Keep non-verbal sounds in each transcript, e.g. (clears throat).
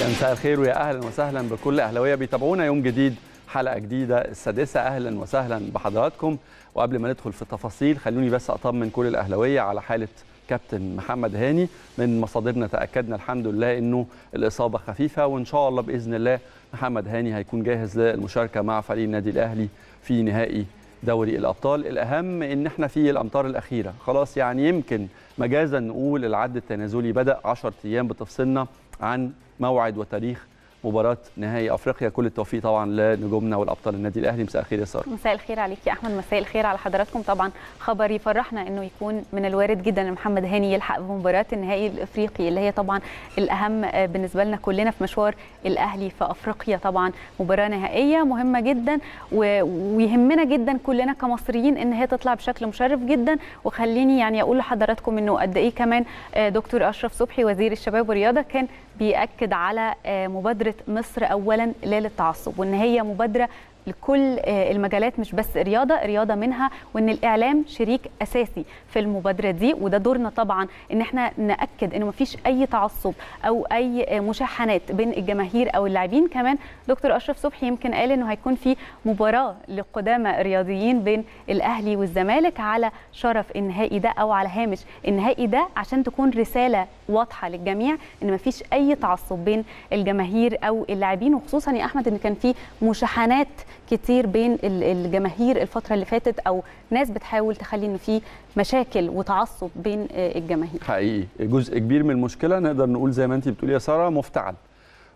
يا مساء الخير ويا اهلا وسهلا بكل اهلاويه بيتابعونا يوم جديد حلقه جديده السادسه اهلا وسهلا بحضراتكم وقبل ما ندخل في التفاصيل خلوني بس اطمن كل الاهلاويه على حاله كابتن محمد هاني من مصادرنا تاكدنا الحمد لله انه الاصابه خفيفه وان شاء الله باذن الله محمد هاني هيكون جاهز للمشاركه مع فريق النادي الاهلي في نهائي دوري الابطال الاهم ان احنا في الامطار الاخيره خلاص يعني يمكن مجازا نقول العد التنازلي بدا 10 ايام بتفصلنا عن موعد وتاريخ مباراه نهائي افريقيا كل التوفيق طبعا لنجومنا والابطال النادي الاهلي مساء الخير يا ساره مساء الخير عليك يا احمد مساء الخير على حضراتكم طبعا خبر يفرحنا انه يكون من الوارد جدا ان محمد هاني يلحق بمباراه النهائي الافريقي اللي هي طبعا الاهم بالنسبه لنا كلنا في مشوار الاهلي في افريقيا طبعا مباراه نهائيه مهمه جدا ويهمنا جدا كلنا كمصريين ان هي تطلع بشكل مشرف جدا وخليني يعني اقول لحضراتكم انه قد ايه كمان آه، دكتور اشرف صبحي وزير الشباب والرياضه كان بيأكد على آه، مبادرة مصر أولا لا للتعصب وأن هي مبادرة لكل آه، المجالات مش بس رياضه رياضه منها وان الاعلام شريك اساسي في المبادره دي وده دورنا طبعا ان احنا ناكد انه مفيش اي تعصب او اي آه، مشاحنات بين الجماهير او اللاعبين كمان دكتور اشرف صبحي يمكن قال انه هيكون في مباراه لقدامى رياضيين بين الاهلي والزمالك على شرف النهائي ده او على هامش النهائي ده عشان تكون رساله واضحه للجميع ان مفيش اي تعصب بين الجماهير او اللاعبين وخصوصا يا احمد ان كان في مشاحنات كتير بين الجماهير الفتره اللي فاتت او ناس بتحاول تخلي ان في مشاكل وتعصب بين آه، الجماهير حقيقي جزء كبير من المشكله نقدر نقول زي ما انت بتقولي يا ساره مفتعل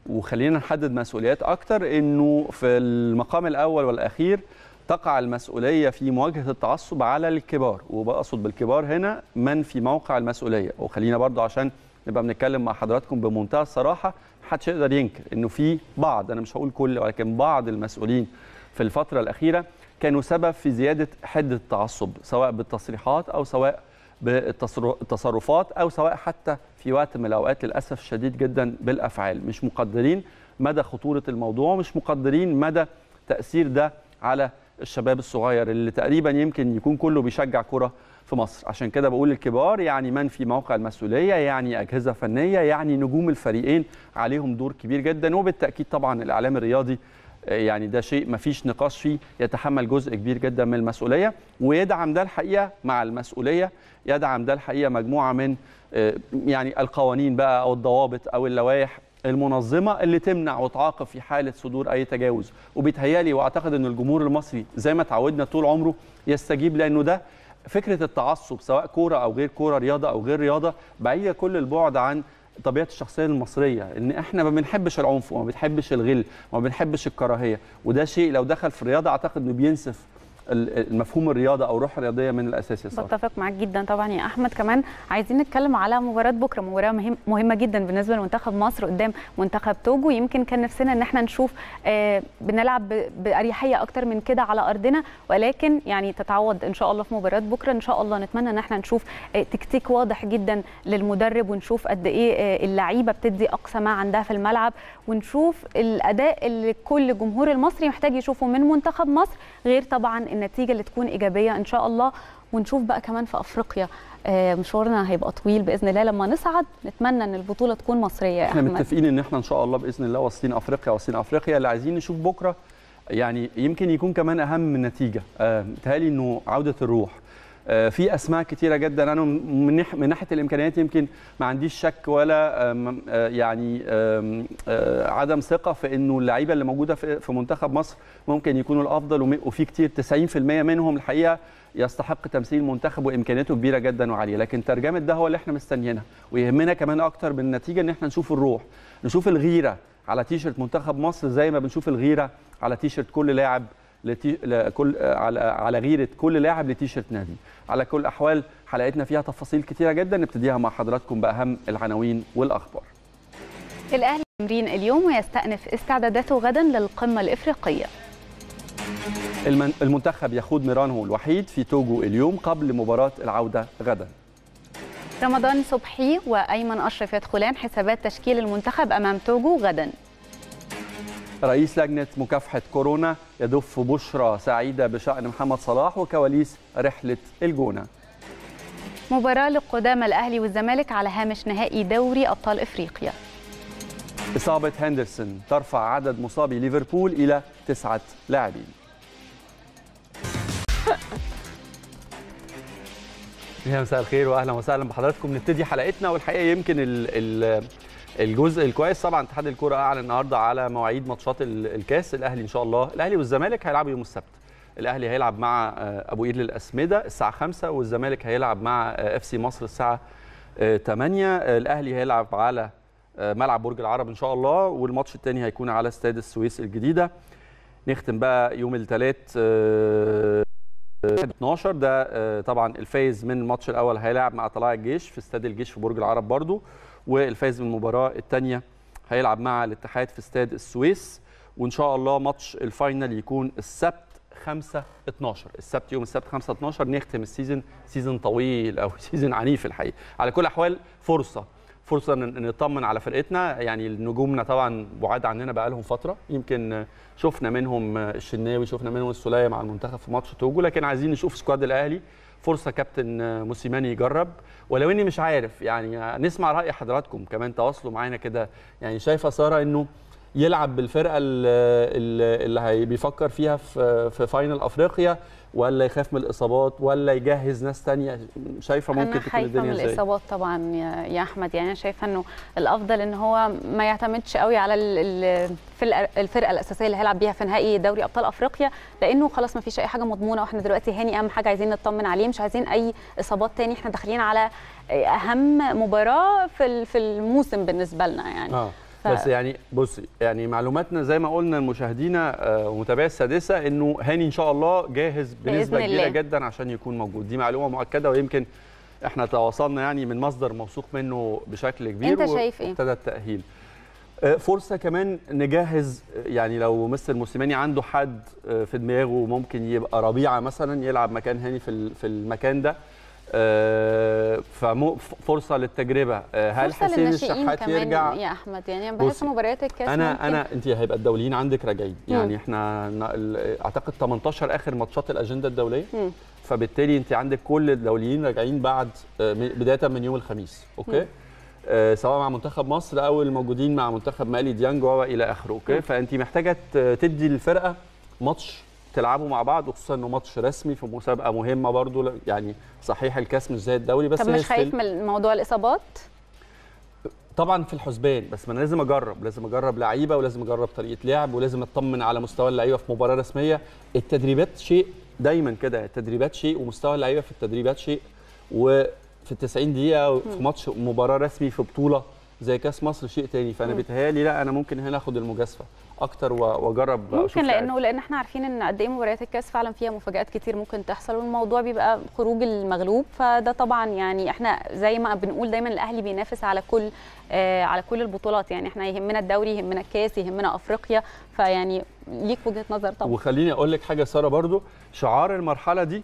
وخلينا نحدد مسؤوليات اكتر انه في المقام الاول والاخير تقع المسؤوليه في مواجهه التعصب على الكبار وبقصد بالكبار هنا من في موقع المسؤوليه وخلينا برضو عشان نبقى بنتكلم مع حضراتكم بمنتهى الصراحه محدش يقدر ينكر انه في بعض انا مش هقول كل ولكن بعض المسؤولين في الفترة الأخيرة كانوا سبب في زيادة حدة التعصب سواء بالتصريحات أو سواء بالتصرفات أو سواء حتى في وقت من الأوقات للأسف الشديد جدا بالأفعال مش مقدرين مدى خطورة الموضوع مش مقدرين مدى تأثير ده على الشباب الصغير اللي تقريبا يمكن يكون كله بيشجع كرة في مصر عشان كده بقول الكبار يعني من في موقع المسؤولية يعني أجهزة فنية يعني نجوم الفريقين عليهم دور كبير جدا وبالتأكيد طبعا الإعلام الرياضي يعني ده شيء ما فيش نقاش فيه يتحمل جزء كبير جدا من المسؤوليه ويدعم ده الحقيقه مع المسؤوليه يدعم ده الحقيقه مجموعه من آه، يعني القوانين بقى او الضوابط او اللوائح المنظمه اللي تمنع وتعاقب في حاله صدور اي تجاوز وبيتهيالي واعتقد ان الجمهور المصري زي ما تعودنا طول عمره يستجيب لانه ده فكره التعصب سواء كوره او غير كوره رياضه او غير رياضه بعيده كل البعد عن طبيعه الشخصيه المصريه ان احنا ما بنحبش العنف وما بنحبش الغل وما بنحبش الكراهيه وده شيء لو دخل في الرياضه اعتقد انه بينسف المفهوم الرياضه او الروح الرياضيه من الاساس يا بتفق معاك جدا طبعا يا احمد كمان عايزين نتكلم على مباراه بكره مباراه مهمه جدا بالنسبه لمنتخب مصر قدام منتخب توجو يمكن كان نفسنا ان احنا نشوف آه، بنلعب باريحيه اكتر من كده على ارضنا ولكن يعني تتعوض ان شاء الله في مباراه بكره ان شاء الله نتمنى ان احنا نشوف آه، تكتيك واضح جدا للمدرب ونشوف قد ايه آه، اللعيبه بتدي اقصى ما عندها في الملعب ونشوف الاداء اللي كل جمهور المصري محتاج يشوفه من منتخب مصر غير طبعا النتيجه اللي تكون ايجابيه ان شاء الله ونشوف بقى كمان في افريقيا آه، مشوارنا هيبقى طويل باذن الله لما نصعد نتمنى ان البطوله تكون مصريه احنا أحمد. متفقين ان احنا ان شاء الله باذن الله واصلين افريقيا واصلين افريقيا اللي عايزين نشوف بكره يعني يمكن يكون كمان اهم من نتيجه آه، متهيألي انه عوده الروح آه، في اسماء كثيره جدا انا من, ناحيه الامكانيات يمكن ما عنديش شك ولا آه، يعني آه، عدم ثقه في انه اللعيبه اللي موجوده في منتخب مصر ممكن يكونوا الافضل وفي كتير 90% منهم الحقيقه يستحق تمثيل المنتخب وامكانياته كبيره جدا وعاليه لكن ترجمه ده هو اللي احنا مستنيينها ويهمنا كمان اكتر بالنتيجه ان احنا نشوف الروح نشوف الغيره على تيشرت منتخب مصر زي ما بنشوف الغيره على تيشرت كل لاعب لتي... لكل على على غيره كل لاعب لتيشرت نادي على كل الاحوال حلقتنا فيها تفاصيل كثيره جدا نبتديها مع حضراتكم باهم العناوين والاخبار الاهلي تمرين اليوم ويستأنف استعداداته غدا للقمة الإفريقية المنتخب يخوض ميرانه الوحيد في توجو اليوم قبل مباراة العودة غدا رمضان صبحي وأيمن أشرف يدخلان حسابات تشكيل المنتخب أمام توجو غدا رئيس لجنة مكافحة كورونا يدف بشرى سعيدة بشأن محمد صلاح وكواليس رحلة الجونة مباراة لقدامى الأهلي والزمالك على هامش نهائي دوري أبطال إفريقيا إصابة هندرسون ترفع عدد مصابي ليفربول إلى تسعة لاعبين يا مساء الخير واهلا وسهلا بحضراتكم نبتدي حلقتنا والحقيقه يمكن ال ال الجزء الكويس طبعا اتحاد الكوره اعلن النهارده على مواعيد ماتشات الكاس الاهلي ان شاء الله الاهلي والزمالك هيلعبوا يوم السبت الاهلي هيلعب مع آه، ابو قير للاسمده الساعه 5 والزمالك هيلعب مع آه، اف سي مصر الساعه 8 آه، الاهلي هيلعب على ملعب برج العرب ان شاء الله والماتش الثاني هيكون على استاد السويس الجديده نختم بقى يوم الثلاث 12 ده طبعا الفايز من الماتش الاول هيلعب مع طلائع الجيش في استاد الجيش في برج العرب برضو والفائز بالمباراه الثانيه هيلعب مع الاتحاد في استاد السويس وان شاء الله ماتش الفاينل يكون السبت 5 12 السبت يوم السبت 5 12 نختم السيزون سيزون طويل او (laughs) سيزون عنيف الحقيقه على كل الاحوال فرصه فرصه نطمن على فرقتنا يعني نجومنا طبعا بعاد عننا بقى لهم فتره يمكن شفنا منهم الشناوي شفنا منهم السوليه مع المنتخب في ماتش توجو لكن عايزين نشوف سكواد الاهلي فرصه كابتن موسيماني يجرب ولو اني مش عارف يعني نسمع راي حضراتكم كمان تواصلوا معانا كده يعني شايفه ساره انه يلعب بالفرقه اللي اللي بيفكر فيها في في فاينل افريقيا ولا يخاف من الاصابات ولا يجهز ناس تانية شايفه ممكن تكون الدنيا ازاي؟ من الاصابات طبعا يا احمد يعني انا شايفه انه الافضل ان هو ما يعتمدش قوي على الفرقه الاساسيه اللي هيلعب بيها في نهائي دوري ابطال افريقيا لانه خلاص ما فيش اي حاجه مضمونه واحنا دلوقتي هاني اهم حاجه عايزين نطمن عليه مش عايزين اي اصابات تاني احنا داخلين على اهم مباراه في في الموسم بالنسبه لنا يعني آه. ف... بس يعني بصي يعني معلوماتنا زي ما قلنا لمشاهدينا آه، ومتابعي السادسه انه هاني ان شاء الله جاهز بنسبه كبيره جدا عشان يكون موجود دي معلومه مؤكده ويمكن احنا تواصلنا يعني من مصدر موثوق منه بشكل كبير انت شايف ايه؟ وابتدى التاهيل آه، فرصه كمان نجهز يعني لو مستر موسيماني عنده حد آه، في دماغه ممكن يبقى ربيعه مثلا يلعب مكان هاني في في المكان ده آه، فمو فرصه للتجربه آه، هل فرصة حسين الشحات يرجع يا احمد يعني انا بحس مباريات الكاس انا ممكن. انا انت هيبقى الدوليين عندك راجعين يعني احنا اعتقد 18 اخر ماتشات الاجنده الدوليه مم. فبالتالي انت عندك كل الدوليين راجعين بعد آه، بدايه من يوم الخميس اوكي مم. سواء مع منتخب مصر او الموجودين مع منتخب مالي ديانج والى اخره اوكي فانت محتاجه تدي الفرقه ماتش تلعبوا مع بعض وخصوصا انه ماتش رسمي في مسابقه مهمه برضو يعني صحيح الكاس مش زي الدوري بس طب مش خايف من موضوع الاصابات؟ طبعا في الحسبان بس ما انا لازم اجرب لازم اجرب لعيبه ولازم اجرب طريقه لعب ولازم اطمن على مستوى اللعيبه في مباراه رسميه التدريبات شيء دايما كده التدريبات شيء ومستوى اللعيبه في التدريبات شيء وفي ال 90 دقيقه في ماتش مباراه رسمي في بطوله زي كاس مصر شيء تاني فانا بيتهيالي لا انا ممكن هنا اخد المجازفه اكتر واجرب ممكن لانه لان احنا عارفين ان قد ايه مباريات الكاس فعلا فيها مفاجات كتير ممكن تحصل والموضوع بيبقى خروج المغلوب فده طبعا يعني احنا زي ما بنقول دايما الاهلي بينافس على كل آه على كل البطولات يعني احنا يهمنا الدوري يهمنا الكاس يهمنا افريقيا فيعني ليك وجهه نظر طبعا وخليني اقول لك حاجه ساره برضو شعار المرحله دي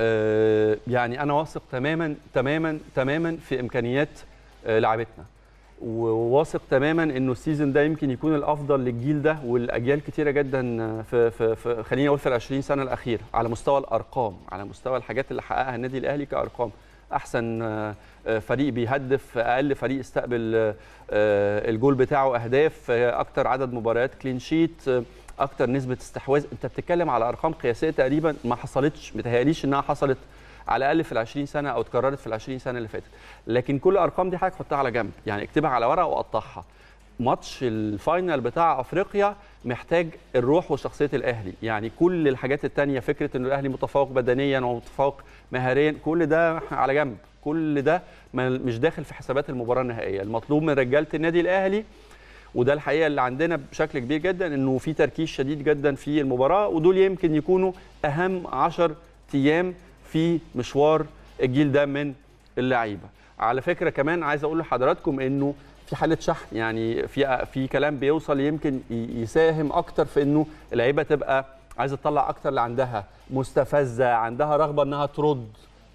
آه يعني انا واثق تماما تماما تماما في امكانيات آه لعبتنا وواثق تماما انه السيزون ده يمكن يكون الافضل للجيل ده والاجيال كتيره جدا في في, في خليني اقول في ال 20 سنه الاخيره على مستوى الارقام على مستوى الحاجات اللي حققها النادي الاهلي كارقام احسن آه، فريق بيهدف اقل فريق استقبل آه، الجول بتاعه اهداف آه، اكتر عدد مباريات كلين شيت اكتر نسبه استحواذ انت بتتكلم على ارقام قياسيه تقريبا ما حصلتش متهيأليش انها حصلت على الاقل في ال 20 سنه او اتكررت في ال 20 سنه اللي فاتت لكن كل الارقام دي حضرتك حطها على جنب يعني اكتبها على ورقه وقطعها ماتش الفاينل بتاع افريقيا محتاج الروح وشخصيه الاهلي يعني كل الحاجات الثانيه فكره ان الاهلي متفوق بدنيا ومتفوق مهاريا كل ده على جنب كل ده مش داخل في حسابات المباراه النهائيه المطلوب من رجاله النادي الاهلي وده الحقيقه اللي عندنا بشكل كبير جدا انه في تركيز شديد جدا في المباراه ودول يمكن يكونوا اهم 10 ايام في مشوار الجيل ده من اللعيبه على فكره كمان عايز اقول لحضراتكم انه في حاله شحن يعني في في كلام بيوصل يمكن يساهم اكتر في انه اللعيبه تبقى عايزه تطلع اكتر اللي عندها مستفزه عندها رغبه انها ترد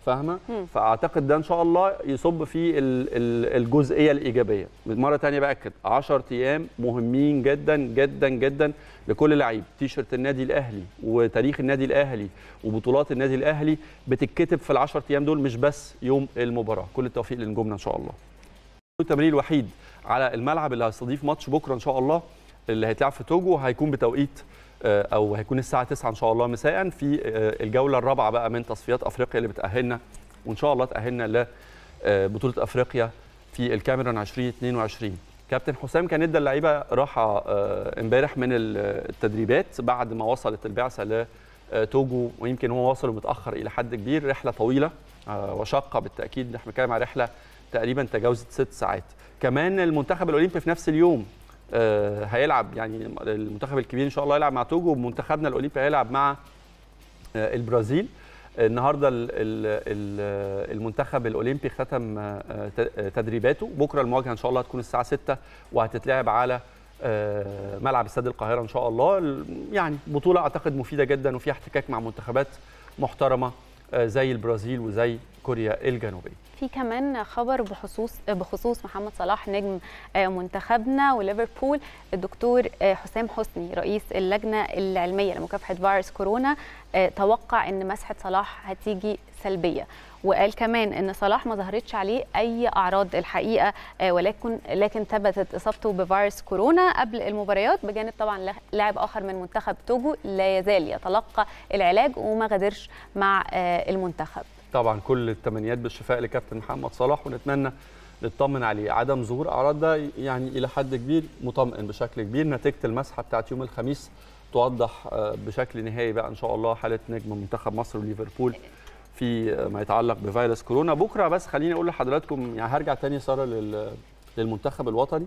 فاهمه فاعتقد ده ان شاء الله يصب في الجزئيه الايجابيه مره ثانيه باكد 10 ايام مهمين جدا جدا جدا لكل لعيب تيشرت النادي الاهلي وتاريخ النادي الاهلي وبطولات النادي الاهلي بتتكتب في ال10 ايام دول مش بس يوم المباراه كل التوفيق لنجومنا ان شاء الله التمرين الوحيد على الملعب اللي هيستضيف ماتش بكره ان شاء الله اللي هيتلعب في توجو هيكون بتوقيت آه، او هيكون الساعه 9 ان شاء الله مساء في آه، الجوله الرابعه بقى من تصفيات افريقيا اللي بتاهلنا وان شاء الله تاهلنا لبطوله آه، افريقيا في الكاميرون 2022 كابتن حسام كان ادى اللعيبه راحه امبارح من التدريبات بعد ما وصلت البعثه لتوجو ويمكن هو وصل متاخر الى حد كبير رحله طويله وشاقه بالتاكيد احنا بنتكلم على رحله تقريبا تجاوزت ست ساعات كمان المنتخب الاولمبي في نفس اليوم آه، هيلعب يعني المنتخب الكبير ان شاء الله هيلعب مع توجو ومنتخبنا الاولمبي هيلعب مع آه، البرازيل النهارده المنتخب الاولمبي ختم آه، تدريباته بكره المواجهه ان شاء الله هتكون الساعه 6 وهتتلعب على ملعب استاد القاهره ان شاء الله يعني بطوله اعتقد مفيده جدا وفيها احتكاك مع منتخبات محترمه آه، زي البرازيل وزي كوريا الجنوبيه في كمان خبر بخصوص آه، بخصوص محمد صلاح نجم آه، منتخبنا وليفربول الدكتور حسام حسني رئيس اللجنه العلميه لمكافحه فيروس كورونا توقع ان مسحه صلاح هتيجي سلبيه وقال كمان ان صلاح ما ظهرتش عليه اي اعراض الحقيقه آه، ولكن لكن ثبتت اصابته بفيروس كورونا قبل المباريات بجانب طبعا لاعب اخر من منتخب توجو لا يزال يتلقى العلاج وما غادرش مع آه، المنتخب طبعا كل التمنيات بالشفاء لكابتن محمد صلاح ونتمنى نطمن عليه عدم ظهور اعراض ده يعني الى حد كبير مطمئن بشكل كبير نتيجه المسحه بتاعت يوم الخميس توضح آه، بشكل نهائي بقى ان شاء الله حاله نجم منتخب مصر وليفربول في ما يتعلق بفيروس كورونا بكره بس خليني اقول لحضراتكم يعني هرجع تاني ساره للمنتخب الوطني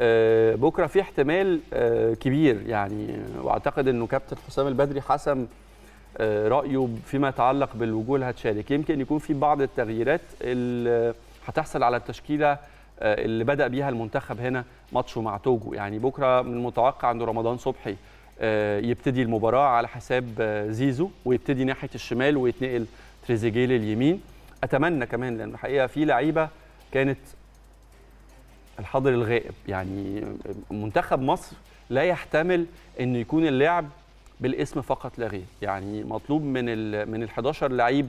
آه، بكره في احتمال آه، كبير يعني واعتقد انه كابتن حسام البدري حسم آه، رايه فيما يتعلق بالوجوه اللي هتشارك يمكن يكون في بعض التغييرات اللي هتحصل على التشكيله اللي بدا بيها المنتخب هنا ماتشه مع توجو يعني بكره من المتوقع انه رمضان صبحي يبتدي المباراه على حساب زيزو ويبتدي ناحيه الشمال ويتنقل تريزيجيه لليمين اتمنى كمان لان الحقيقه في لعيبه كانت الحاضر الغائب يعني منتخب مصر لا يحتمل ان يكون اللعب بالاسم فقط لا غير يعني مطلوب من الـ من ال 11 لعيب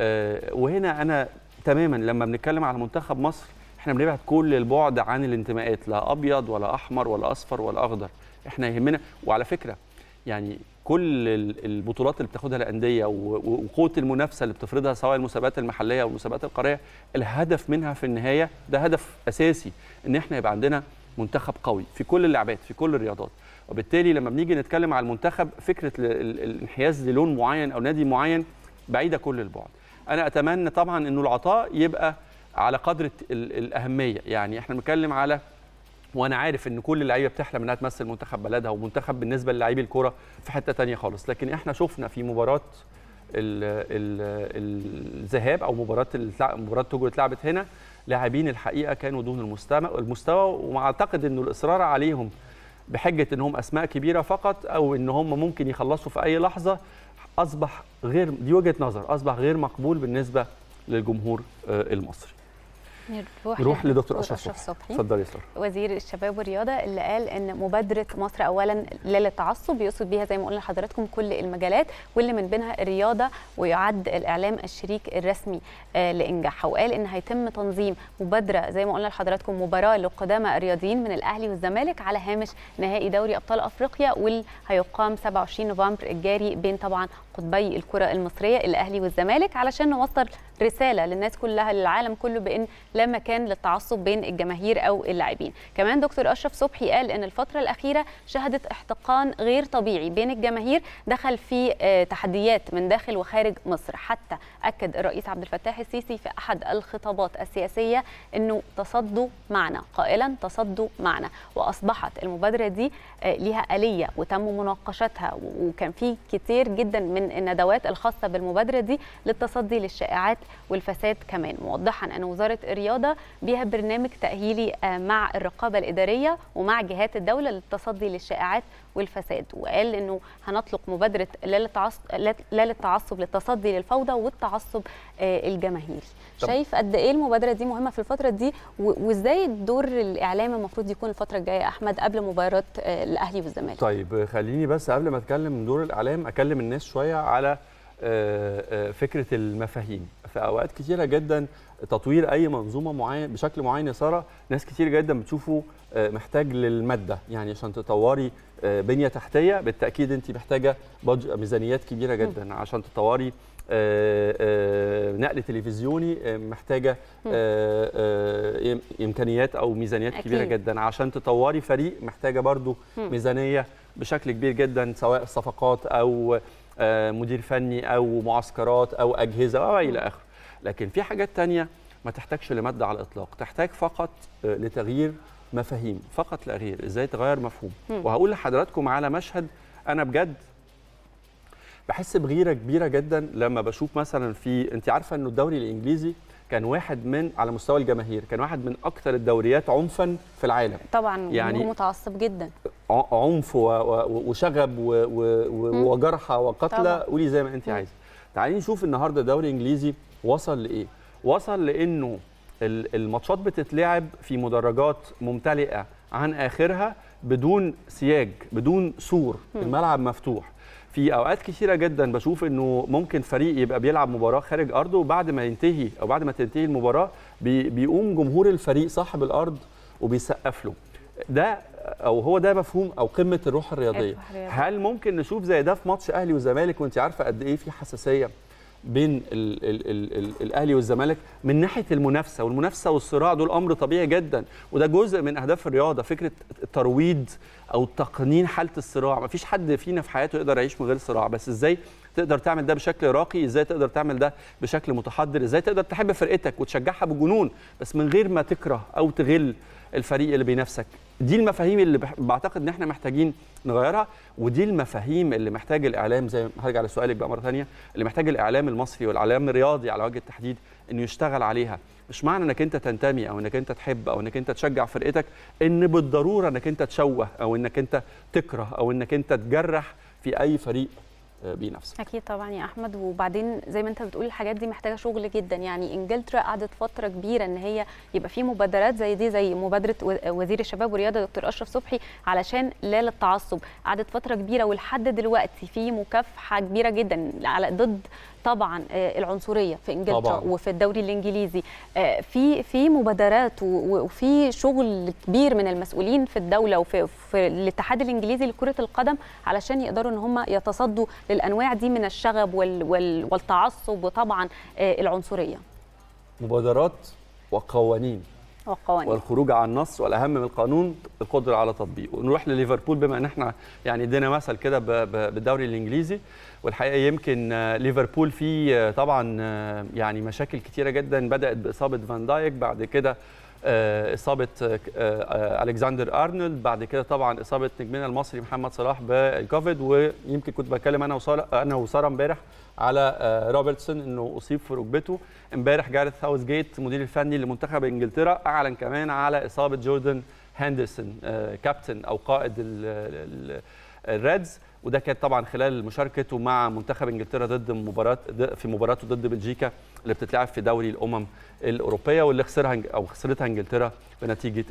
آه، وهنا انا تماما لما بنتكلم على منتخب مصر احنا بنبعد كل البعد عن الانتماءات لا ابيض ولا احمر ولا اصفر ولا اخضر احنا يهمنا وعلى فكره يعني كل البطولات اللي بتاخدها الانديه وقوه المنافسه اللي بتفرضها سواء المسابقات المحليه او المسابقات القاريه الهدف منها في النهايه ده هدف اساسي ان احنا يبقى عندنا منتخب قوي في كل اللعبات في كل الرياضات وبالتالي لما بنيجي نتكلم على المنتخب فكره الانحياز للون معين او نادي معين بعيده كل البعد انا اتمنى طبعا انه العطاء يبقى على قدر الاهميه يعني احنا بنتكلم على وانا عارف ان كل اللعيبه بتحلم انها تمثل منتخب بلدها ومنتخب بالنسبه للاعبي الكوره في حته تانية خالص لكن احنا شفنا في مباراه الذهاب او مباراه مباراه توجو اتلعبت هنا لاعبين الحقيقه كانوا دون المستوى المستوى واعتقد انه الاصرار عليهم بحجه انهم اسماء كبيره فقط او ان هم ممكن يخلصوا في اي لحظه اصبح غير دي وجهه نظر اصبح غير مقبول بالنسبه للجمهور آه، المصري نروح, نروح لدكتور اشرف صبحي اتفضل يا ساره وزير الشباب والرياضه اللي قال ان مبادره مصر اولا لا للتعصب يقصد بيها زي ما قلنا لحضراتكم كل المجالات واللي من بينها الرياضه ويعد الاعلام الشريك الرسمي آه، لانجاحها وقال ان هيتم تنظيم مبادره زي ما قلنا لحضراتكم مباراه لقدامى الرياضيين من الاهلي والزمالك على هامش نهائي دوري ابطال افريقيا واللي هيقام 27 نوفمبر الجاري بين طبعا قطبي الكره المصريه الاهلي والزمالك علشان نوصل رساله للناس كلها للعالم كله بان لا مكان للتعصب بين الجماهير او اللاعبين كمان دكتور اشرف صبحي قال ان الفتره الاخيره شهدت احتقان غير طبيعي بين الجماهير دخل في آه، تحديات من داخل وخارج مصر حتى اكد الرئيس عبد الفتاح السيسي في احد الخطابات السياسيه انه تصدوا معنا قائلا تصدوا معنا واصبحت المبادره دي آه، ليها اليه وتم مناقشتها وكان في كتير جدا من من الندوات الخاصة بالمبادرة دي للتصدي للشائعات والفساد كمان موضحا أن وزارة الرياضة بها برنامج تأهيلي آه، مع الرقابة الإدارية ومع جهات الدولة للتصدي للشائعات والفساد وقال انه هنطلق مبادره لا للتعصب للتصدي للفوضى والتعصب آه، الجماهيري شايف قد ايه المبادره دي مهمه في الفتره دي وازاي الدور الاعلامي المفروض يكون الفتره الجايه يا احمد قبل مباراه آه، الاهلي والزمالك طيب خليني بس قبل ما اتكلم دور الاعلام اكلم الناس شويه على آه، فكره المفاهيم في اوقات كتيره جدا تطوير اي منظومه معين بشكل معين يا ساره ناس كثير جدا بتشوفه آه، محتاج للماده يعني عشان تطوري آه، بنيه تحتيه بالتاكيد انت محتاجه ميزانيات كبيره جدا عشان تطوري آه، نقل تلفزيوني محتاجه امكانيات او ميزانيات أكيد. كبيره جدا عشان تطوري فريق محتاجه برضو ميزانيه بشكل كبير جدا سواء صفقات او آه، مدير فني او معسكرات او اجهزه او الى اخره لكن في حاجات تانية ما تحتاجش لماده على الاطلاق تحتاج فقط آه، لتغيير مفاهيم فقط لغير ازاي تغير مفهوم وهقول لحضراتكم على مشهد انا بجد بحس بغيره كبيره جدا لما بشوف مثلا في انت عارفه انه الدوري الانجليزي كان واحد من على مستوى الجماهير كان واحد من اكثر الدوريات عنفا في العالم طبعا يعني متعصب جدا عنف وشغب وجرحى وقتلى قولي زي ما انت عايزه تعالي نشوف النهارده الدوري الانجليزي وصل لايه وصل لانه الماتشات بتتلعب في مدرجات ممتلئه عن اخرها بدون سياج بدون سور الملعب مفتوح في اوقات كثيره جدا بشوف انه ممكن فريق يبقى بيلعب مباراه خارج ارضه وبعد ما ينتهي او بعد ما تنتهي المباراه بي بيقوم جمهور الفريق صاحب الارض وبيسقف له ده او هو ده مفهوم او قمه الروح الرياضيه هل ممكن نشوف زي ده في ماتش اهلي وزمالك وانت عارفه قد ايه في حساسيه بين الـ الـ الـ الـ الاهلي والزمالك من ناحيه المنافسه والمنافسه والصراع دول امر طبيعي جدا وده جزء من اهداف الرياضه فكره ترويض او تقنين حاله الصراع ما فيش حد فينا في حياته يقدر يعيش من غير صراع بس ازاي تقدر تعمل ده بشكل راقي ازاي تقدر تعمل ده بشكل متحضر ازاي تقدر تحب فرقتك وتشجعها بجنون بس من غير ما تكره او تغل الفريق اللي بينافسك دي المفاهيم اللي بعتقد ان احنا محتاجين نغيرها ودي المفاهيم اللي محتاج الاعلام زي هرجع لسؤالك بقى مره ثانيه اللي محتاج الاعلام المصري والاعلام الرياضي على وجه التحديد انه يشتغل عليها مش معنى انك انت تنتمي او انك انت تحب او انك انت تشجع فرقتك ان بالضروره انك انت تشوه او انك انت تكره او انك انت تجرح في اي فريق بنفسك اكيد طبعا يا احمد وبعدين زي ما انت بتقول الحاجات دي محتاجه شغل جدا يعني انجلترا قعدت فتره كبيره ان هي يبقى في مبادرات زي دي زي مبادره وزير الشباب والرياضه دكتور اشرف صبحي علشان لا للتعصب قعدت فتره كبيره ولحد دلوقتي في مكافحه كبيره جدا على ضد طبعا آه، العنصريه في انجلترا طبعاً. وفي الدوري الانجليزي آه، في في مبادرات وفي شغل كبير من المسؤولين في الدوله وفي في الاتحاد الانجليزي لكره القدم علشان يقدروا ان هم يتصدوا للانواع دي من الشغب وال وال والتعصب وطبعا آه، العنصريه مبادرات وقوانين والقوانين والخروج عن النص والاهم من القانون القدره على تطبيقه نروح لليفربول بما ان احنا يعني ادينا مثل كده بالدوري الانجليزي والحقيقه يمكن ليفربول فيه طبعا يعني مشاكل كتيره جدا بدات باصابه فان دايك بعد كده آه، اصابه آه، آه، الكسندر ارنولد بعد كده طبعا اصابه نجمنا المصري محمد صلاح بالكوفيد ويمكن كنت بتكلم انا وساره انا وساره امبارح على روبرتسون انه اصيب في ركبته امبارح جارث هاوس جيت مدير الفني لمنتخب انجلترا اعلن كمان على اصابه جوردن هاندرسون كابتن او قائد الريدز وده كان طبعا خلال مشاركته مع منتخب انجلترا ضد مباراه في مباراته ضد بلجيكا اللي بتتلعب في دوري الامم الاوروبيه واللي خسرها او خسرتها انجلترا بنتيجه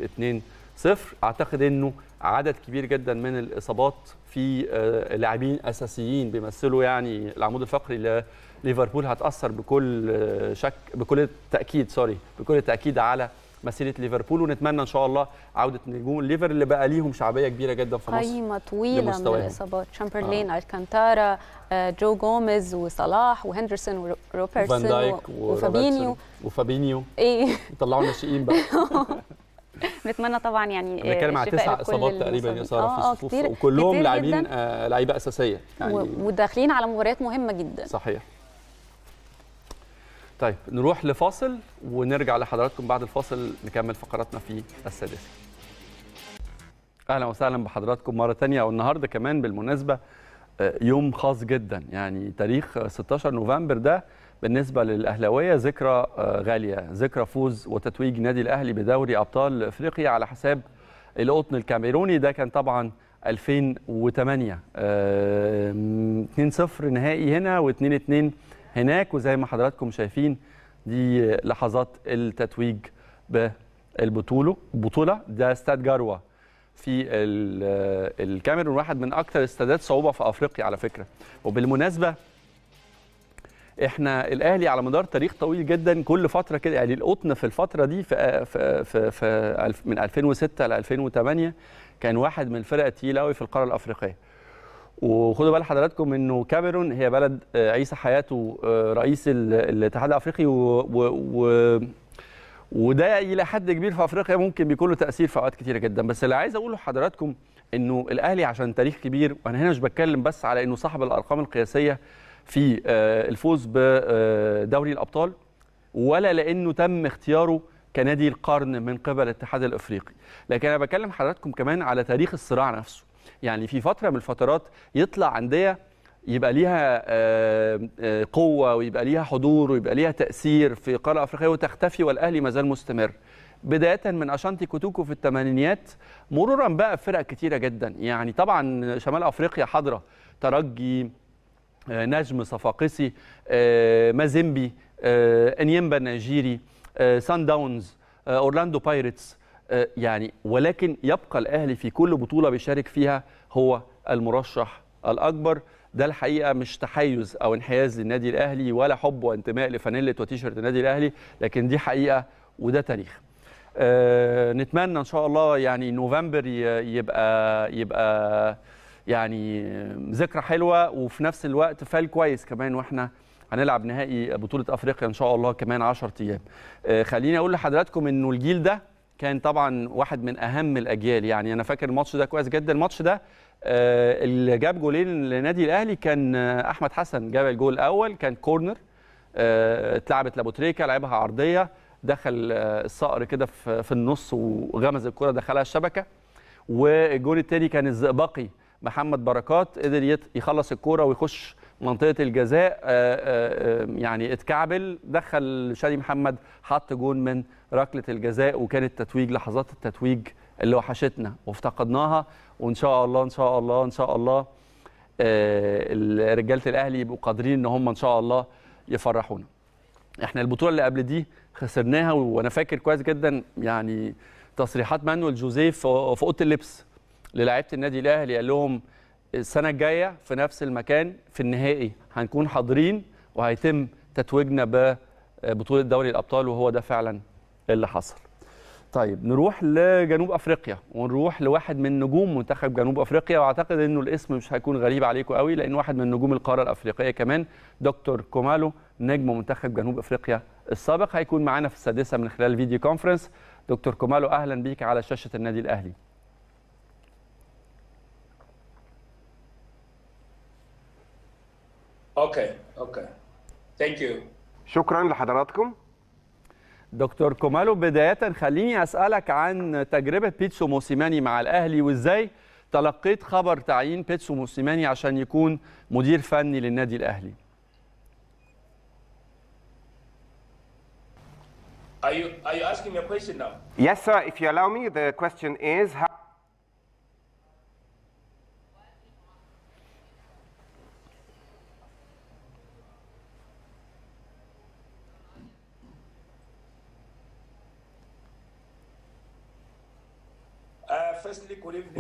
2-0 اعتقد انه عدد كبير جدا من الاصابات في آه، لاعبين اساسيين بيمثلوا يعني العمود الفقري لليفربول هتاثر بكل آه، شك بكل تاكيد سوري بكل تاكيد على مسيره ليفربول ونتمنى ان شاء الله عوده نجوم الليفر اللي بقى ليهم شعبيه كبيره جدا في مصر قايمه طويله من الاصابات شامبرلين آه. الكانتارا جو جوميز وصلاح وهندرسون وروبرتسون فان دايك وفابينيو وفابينيو ايه طلعوا ناشئين بقى (laughs) نتمنى طبعا يعني بنتكلم على آه، تسع اصابات تقريبا يا ساره في الصفوف آه، آه، وكلهم لاعبين لعيبه اساسيه يعني وداخلين على مباريات مهمه جدا صحيح طيب نروح لفاصل ونرجع لحضراتكم بعد الفاصل نكمل فقراتنا في السادسه اهلا وسهلا بحضراتكم مره ثانيه والنهارده كمان بالمناسبه آه، يوم خاص جدا يعني تاريخ 16 نوفمبر ده بالنسبه للاهلاويه ذكرى آه، غاليه ذكرى فوز وتتويج نادي الاهلي بدوري ابطال افريقيا على حساب القطن الكاميروني ده كان طبعا 2008 2-0 آه، نهائي هنا و2-2 هناك وزي ما حضراتكم شايفين دي لحظات التتويج بالبطوله بطوله ده استاد جروة في الكاميرون واحد من اكثر استادات صعوبه في افريقيا على فكره وبالمناسبه احنا الاهلي على مدار تاريخ طويل جدا كل فتره كده يعني القطن في الفتره دي في, في, في, في من 2006 ل 2008 كان واحد من الفرق الثقيله قوي في القاره الافريقيه وخدوا بال حضراتكم انه كاميرون هي بلد آه، عيسى حياته آه، رئيس الاتحاد الافريقي و, و... وده الى حد كبير في افريقيا ممكن بيكون له تاثير في اوقات كتيره جدا بس اللي عايز اقوله لحضراتكم انه الاهلي عشان تاريخ كبير وانا هنا مش بتكلم بس على انه صاحب الارقام القياسيه في آه، الفوز بدوري الابطال ولا لانه تم اختياره كنادي القرن من قبل الاتحاد الافريقي لكن انا بكلم حضراتكم كمان على تاريخ الصراع نفسه يعني في فتره من الفترات يطلع انديه يبقى ليها آه، آه، قوه ويبقى ليها حضور ويبقى ليها تاثير في قاره افريقيه وتختفي والاهلي ما زال مستمر بدايه من اشانتي كوتوكو في الثمانينيات مرورا بقى بفرق كتيره جدا يعني طبعا شمال افريقيا حاضره ترجي آه، نجم صفاقسي مازيمبي انيمبا النيجيري سان داونز اورلاندو بايرتس آه، يعني ولكن يبقى الاهلي في كل بطوله بيشارك فيها هو المرشح الاكبر ده الحقيقه مش تحيز او انحياز للنادي الاهلي ولا حب وانتماء لفانيله وتيشيرت النادي الاهلي لكن دي حقيقه وده تاريخ أه نتمنى ان شاء الله يعني نوفمبر يبقى يبقى يعني ذكرى حلوه وفي نفس الوقت فال كويس كمان واحنا هنلعب نهائي بطوله افريقيا ان شاء الله كمان 10 ايام أه خليني اقول لحضراتكم انه الجيل ده كان طبعا واحد من اهم الاجيال يعني انا فاكر الماتش ده كويس جدا الماتش ده آه، اللي جاب جولين لنادي الاهلي كان آه، احمد حسن جاب الجول الاول كان كورنر آه، اتلعبت لابو تريكه لعبها عرضيه دخل الصقر كده في النص وغمز الكره دخلها الشبكه والجول الثاني كان الزئبقي محمد بركات قدر يخلص الكوره ويخش منطقه الجزاء آه، آه، آه، يعني اتكعبل دخل شادي محمد حط جون من ركله الجزاء وكان التتويج لحظات التتويج اللي وحشتنا وافتقدناها وان شاء الله ان شاء الله ان شاء الله رجاله الاهلي يبقوا قادرين ان هم ان شاء الله يفرحونا احنا البطوله اللي قبل دي خسرناها وانا فاكر كويس جدا يعني تصريحات مانويل جوزيف في اوضه اللبس للاعيبه النادي الاهلي قال لهم السنه الجايه في نفس المكان في النهائي هنكون حاضرين وهيتم تتويجنا ببطوله دوري الابطال وهو ده فعلا اللي حصل. طيب نروح لجنوب افريقيا ونروح لواحد من نجوم منتخب جنوب افريقيا واعتقد انه الاسم مش هيكون غريب عليكم قوي لان واحد من نجوم القاره الافريقيه كمان دكتور كومالو نجم منتخب جنوب افريقيا السابق هيكون معانا في السادسه من خلال فيديو كونفرنس دكتور كومالو اهلا بيك على شاشه النادي الاهلي. اوكي اوكي ثانك يو شكرا لحضراتكم دكتور كومالو بداية خليني أسألك عن تجربة بيتسو موسيماني مع الأهلي وإزاي تلقيت خبر تعيين بيتسو موسيماني عشان يكون مدير فني للنادي الأهلي Are you, are you asking me a question now? Yes, sir. If you allow me, the question is... How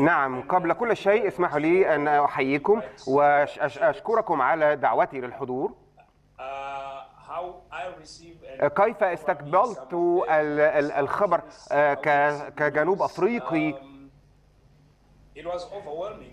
نعم قبل كل شيء اسمحوا لي أن أحييكم وأشكركم على دعوتي للحضور uh, كيف استقبلت الخبر آه، كجنوب أفريقي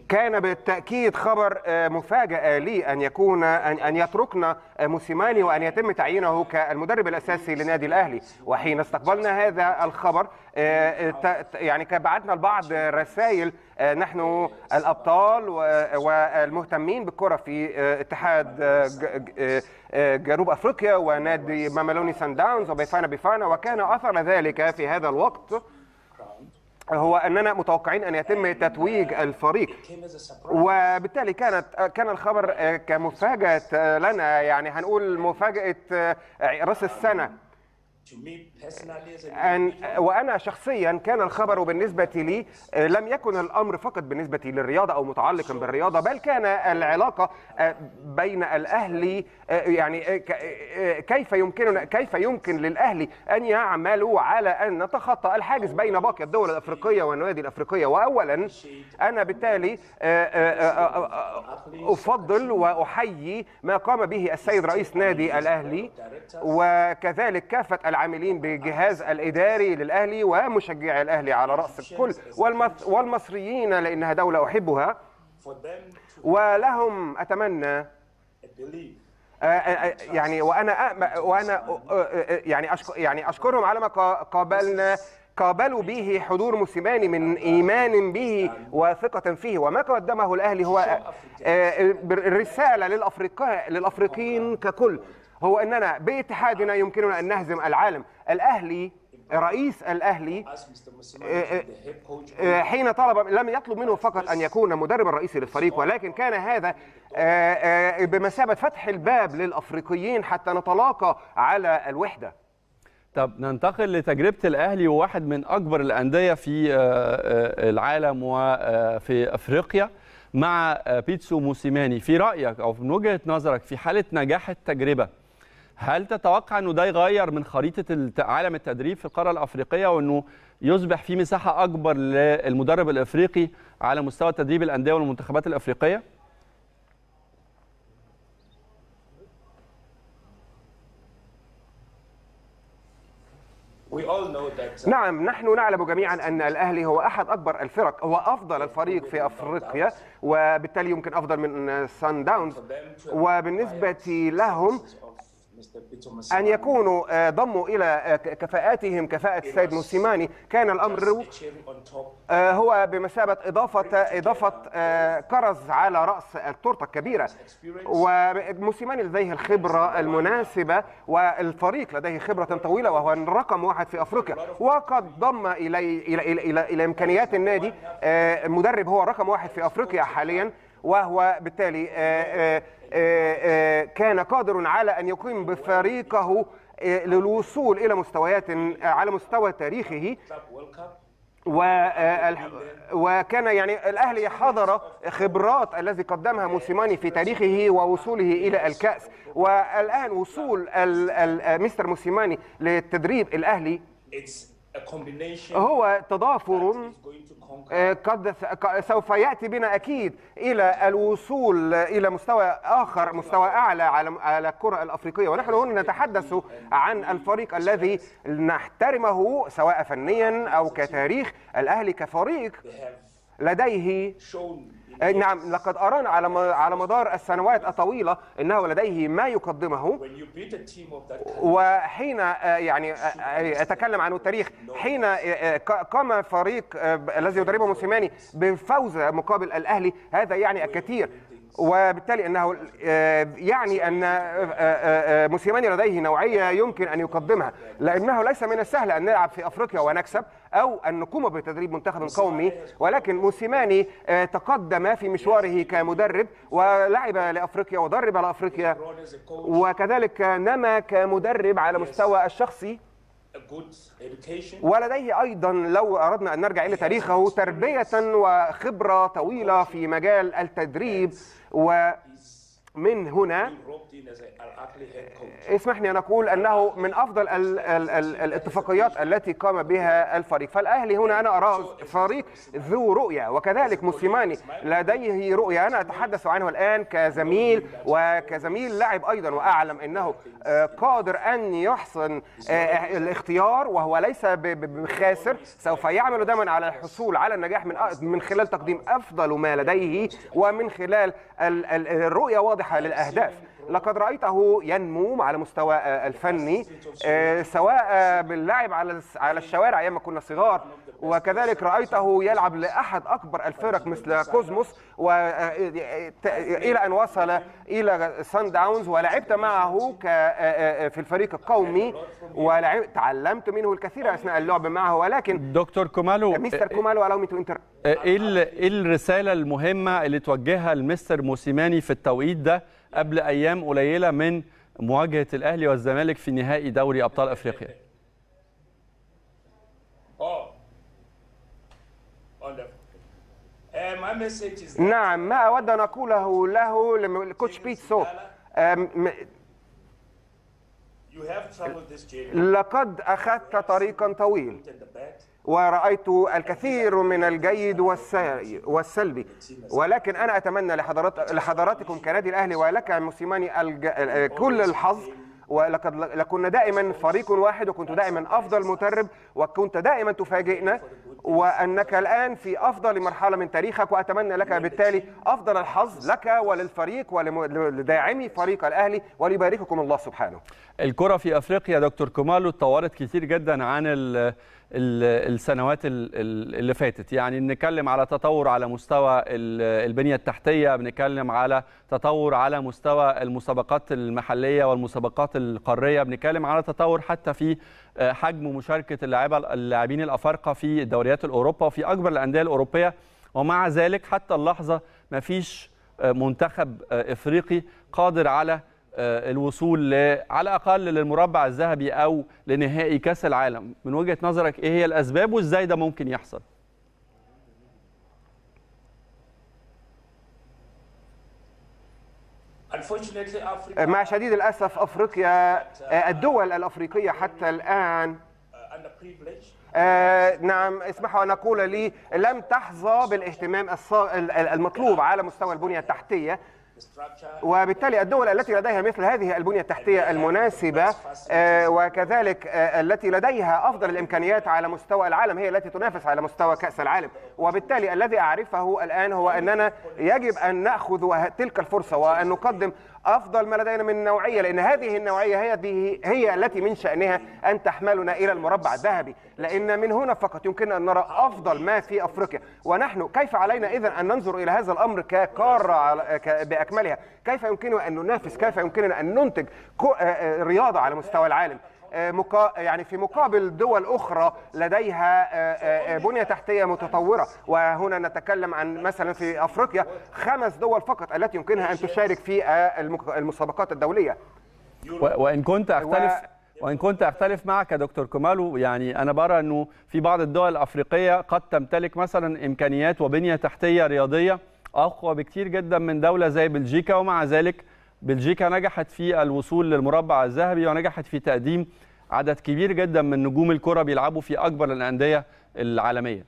كان بالتأكيد خبر آه، مفاجأة لي أن يكون أن, أن يتركنا آه، موسيماني وأن يتم تعيينه كالمدرب الأساسي لنادي الأهلي وحين استقبلنا هذا الخبر آه، يعني بعتنا البعض رسائل نحن الأبطال والمهتمين بالكرة في اتحاد جنوب أفريقيا ونادي مامالوني سان داونز وبيفانا بيفانا وكان أثر ذلك في هذا الوقت هو اننا متوقعين ان يتم تتويج الفريق وبالتالي كانت كان الخبر كمفاجاه لنا يعني هنقول مفاجاه راس السنه أن وأنا شخصيا كان الخبر بالنسبة لي آه، لم يكن الأمر فقط بالنسبة للرياضة أو متعلقا بالرياضة بل كان العلاقة آه، بين الأهلي آه، يعني كيف يمكننا كيف يمكن للأهلي أن يعملوا على أن نتخطى الحاجز بين باقي الدول الأفريقية والنوادي الأفريقية وأولا أنا بالتالي أفضل وأحيي ما قام به السيد رئيس نادي الأهلي وكذلك كافة العاملين بالجهاز الاداري للاهلي ومشجعي الاهلي على راس الكل والمصريين لانها دوله احبها ولهم اتمنى آه، آه، آه، يعني وانا وانا يعني أشكر يعني اشكرهم على ما قابلنا قابلوا به حضور موسيماني من ايمان به وثقه فيه وما قدمه الاهلي هو رساله للافريقيين ككل هو اننا باتحادنا يمكننا ان نهزم العالم الاهلي رئيس الاهلي آه، آه، حين طلب لم يطلب منه فقط ان يكون مدربا رئيسي للفريق ولكن كان هذا آه، بمثابه فتح الباب للافريقيين حتى نتلاقى على الوحده طب ننتقل لتجربه الاهلي وواحد من اكبر الانديه في العالم وفي افريقيا مع بيتسو موسيماني في رايك او من وجهه نظرك في حاله نجاح التجربه هل تتوقع انه ده يغير من خريطه عالم التدريب في القاره الافريقيه وانه يصبح في مساحه اكبر للمدرب الافريقي على مستوى تدريب الانديه والمنتخبات الافريقيه؟ نعم نحن نعلم جميعا أن الأهلي هو أحد أكبر الفرق هو أفضل الفريق في أفريقيا وبالتالي يمكن أفضل من سان داونز وبالنسبة لهم أن يكونوا آه، ضموا إلى آه، كفاءاتهم كفاءة السيد موسيماني كان الأمر آه، هو بمثابة إضافة إضافة كرز على رأس التورتة الكبيرة وموسيماني لديه الخبرة المناسبة والفريق لديه خبرة طويلة وهو رقم واحد في أفريقيا وقد ضم إلى إلى إلى, إلى, إلى إمكانيات النادي مدرب هو رقم واحد في أفريقيا حاليا وهو بالتالي آه، آه، آه، كان قادر على أن يقيم بفريقه للوصول إلى مستويات على مستوى تاريخه وكان يعني الاهلي حضر خبرات الذي قدمها موسيماني في تاريخه ووصوله الى الكاس والان وصول مستر موسيماني للتدريب الاهلي هو تضافر آه، قد سوف ياتي بنا اكيد الى الوصول الى مستوى اخر مستوى اعلى على الكره الافريقيه ونحن هنا نتحدث عن الفريق الذي نحترمه سواء فنيا او كتاريخ الاهلي كفريق لديه آه، نعم لقد أرانا على على مدار السنوات الطويلة أنه لديه ما يقدمه وحين آه، يعني أتكلم آه، عن التاريخ حين قام فريق الذي يدربه موسيماني بفوز مقابل الأهلي هذا يعني الكثير وبالتالي انه يعني ان موسيماني لديه نوعيه يمكن ان يقدمها لانه ليس من السهل ان نلعب في افريقيا ونكسب او ان نقوم بتدريب منتخب قومي ولكن موسيماني آه، تقدم في مشواره كمدرب ولعب لافريقيا ودرب على افريقيا وكذلك نما كمدرب على مستوى الشخصي ولديه ايضا لو اردنا ان نرجع الى تاريخه تربيه وخبره طويله في مجال التدريب و من هنا اسمح لي ان اقول انه من افضل الـ الـ الـ الاتفاقيات التي قام بها الفريق فالاهلي هنا انا اراه فريق ذو رؤيه وكذلك موسيماني لديه رؤيه انا اتحدث عنه الان كزميل وكزميل لاعب ايضا واعلم انه آه، قادر ان يحسن آه، آه، الاختيار وهو ليس بخاسر سوف يعمل دائما على الحصول على النجاح من من خلال تقديم افضل ما لديه ومن خلال الرؤيه واضحه للأهداف لقد رأيته ينمو على مستوى آه، الفني آه، سواء آه، باللعب على على الشوارع أيام ما كنا صغار وكذلك رأيته يلعب لأحد أكبر الفرق مثل كوزموس إلى أن وصل إلى سان داونز ولعبت معه في الفريق القومي ولعبت تعلمت منه الكثير أثناء اللعب معه ولكن دكتور كومالو مستر كومالو على تو انتر إيه, إيه الرسالة المهمة اللي توجهها لمستر موسيماني في التوقيت ده قبل ايام قليله من مواجهه الاهلي والزمالك في نهائي دوري ابطال افريقيا oh. uh, نعم ما اود ان اقوله له لكوتش بيتسو لقد اخذت طريقا طويل ورأيت الكثير من الجيد والسلبي ولكن أنا أتمنى لحضرات لحضراتكم كنادي الأهلي ولك موسيماني الج... كل الحظ ولقد لكنا دائما فريق واحد وكنت دائما أفضل مدرب وكنت دائما تفاجئنا وأنك الآن في أفضل مرحلة من تاريخك وأتمنى لك بالتالي أفضل الحظ لك وللفريق ولداعمي فريق الأهلي وليبارككم الله سبحانه الكرة في أفريقيا دكتور كمالو اتطورت كثير جدا عن السنوات اللي فاتت يعني بنتكلم على تطور على مستوى البنية التحتية بنتكلم على تطور على مستوى المسابقات المحلية والمسابقات القارية بنتكلم على تطور حتى في آه، حجم مشاركة اللاعبين اللاعبين الأفارقة في دوريات الأوروبا وفي أكبر الأندية الأوروبية ومع ذلك حتى اللحظة ما فيش آه، منتخب آه، افريقي قادر على آه، الوصول على الاقل للمربع الذهبي او لنهائي كاس العالم من وجهه نظرك ايه هي الاسباب وازاي ده ممكن يحصل آه، مع شديد الاسف افريقيا آه، الدول الافريقيه حتى الان uh, آه نعم اسمحوا أن أقول لي لم تحظى بالاهتمام المطلوب على مستوى البنية التحتية وبالتالي الدول التي لديها مثل هذه البنية التحتية المناسبة آه، وكذلك آه، التي لديها أفضل الإمكانيات على مستوى العالم هي التي تنافس على مستوى كأس العالم وبالتالي الذي أعرفه الآن هو أننا يجب أن نأخذ تلك الفرصة وأن نقدم افضل ما لدينا من نوعيه لان هذه النوعيه هي هي التي من شانها ان تحملنا الى المربع الذهبي لان من هنا فقط يمكننا ان نرى افضل ما في افريقيا ونحن كيف علينا اذا ان ننظر الى هذا الامر كقاره باكملها كيف يمكننا ان ننافس كيف يمكننا ان ننتج آه، آه، رياضه على مستوى العالم آه، مقا... يعني في مقابل دول اخرى لديها آه، آه، بنيه تحتيه متطوره وهنا نتكلم عن مثلا في افريقيا خمس دول فقط التي يمكنها ان تشارك في المسابقات الدوليه وان كنت اختلف وان كنت اختلف معك يا دكتور كمالو يعني انا برى انه في بعض الدول الافريقيه قد تمتلك مثلا امكانيات وبنيه تحتيه رياضيه اقوى بكثير جدا من دوله زي بلجيكا ومع ذلك بلجيكا نجحت في الوصول للمربع الذهبي ونجحت في تقديم عدد كبير جدا من نجوم الكره بيلعبوا في اكبر الانديه العالميه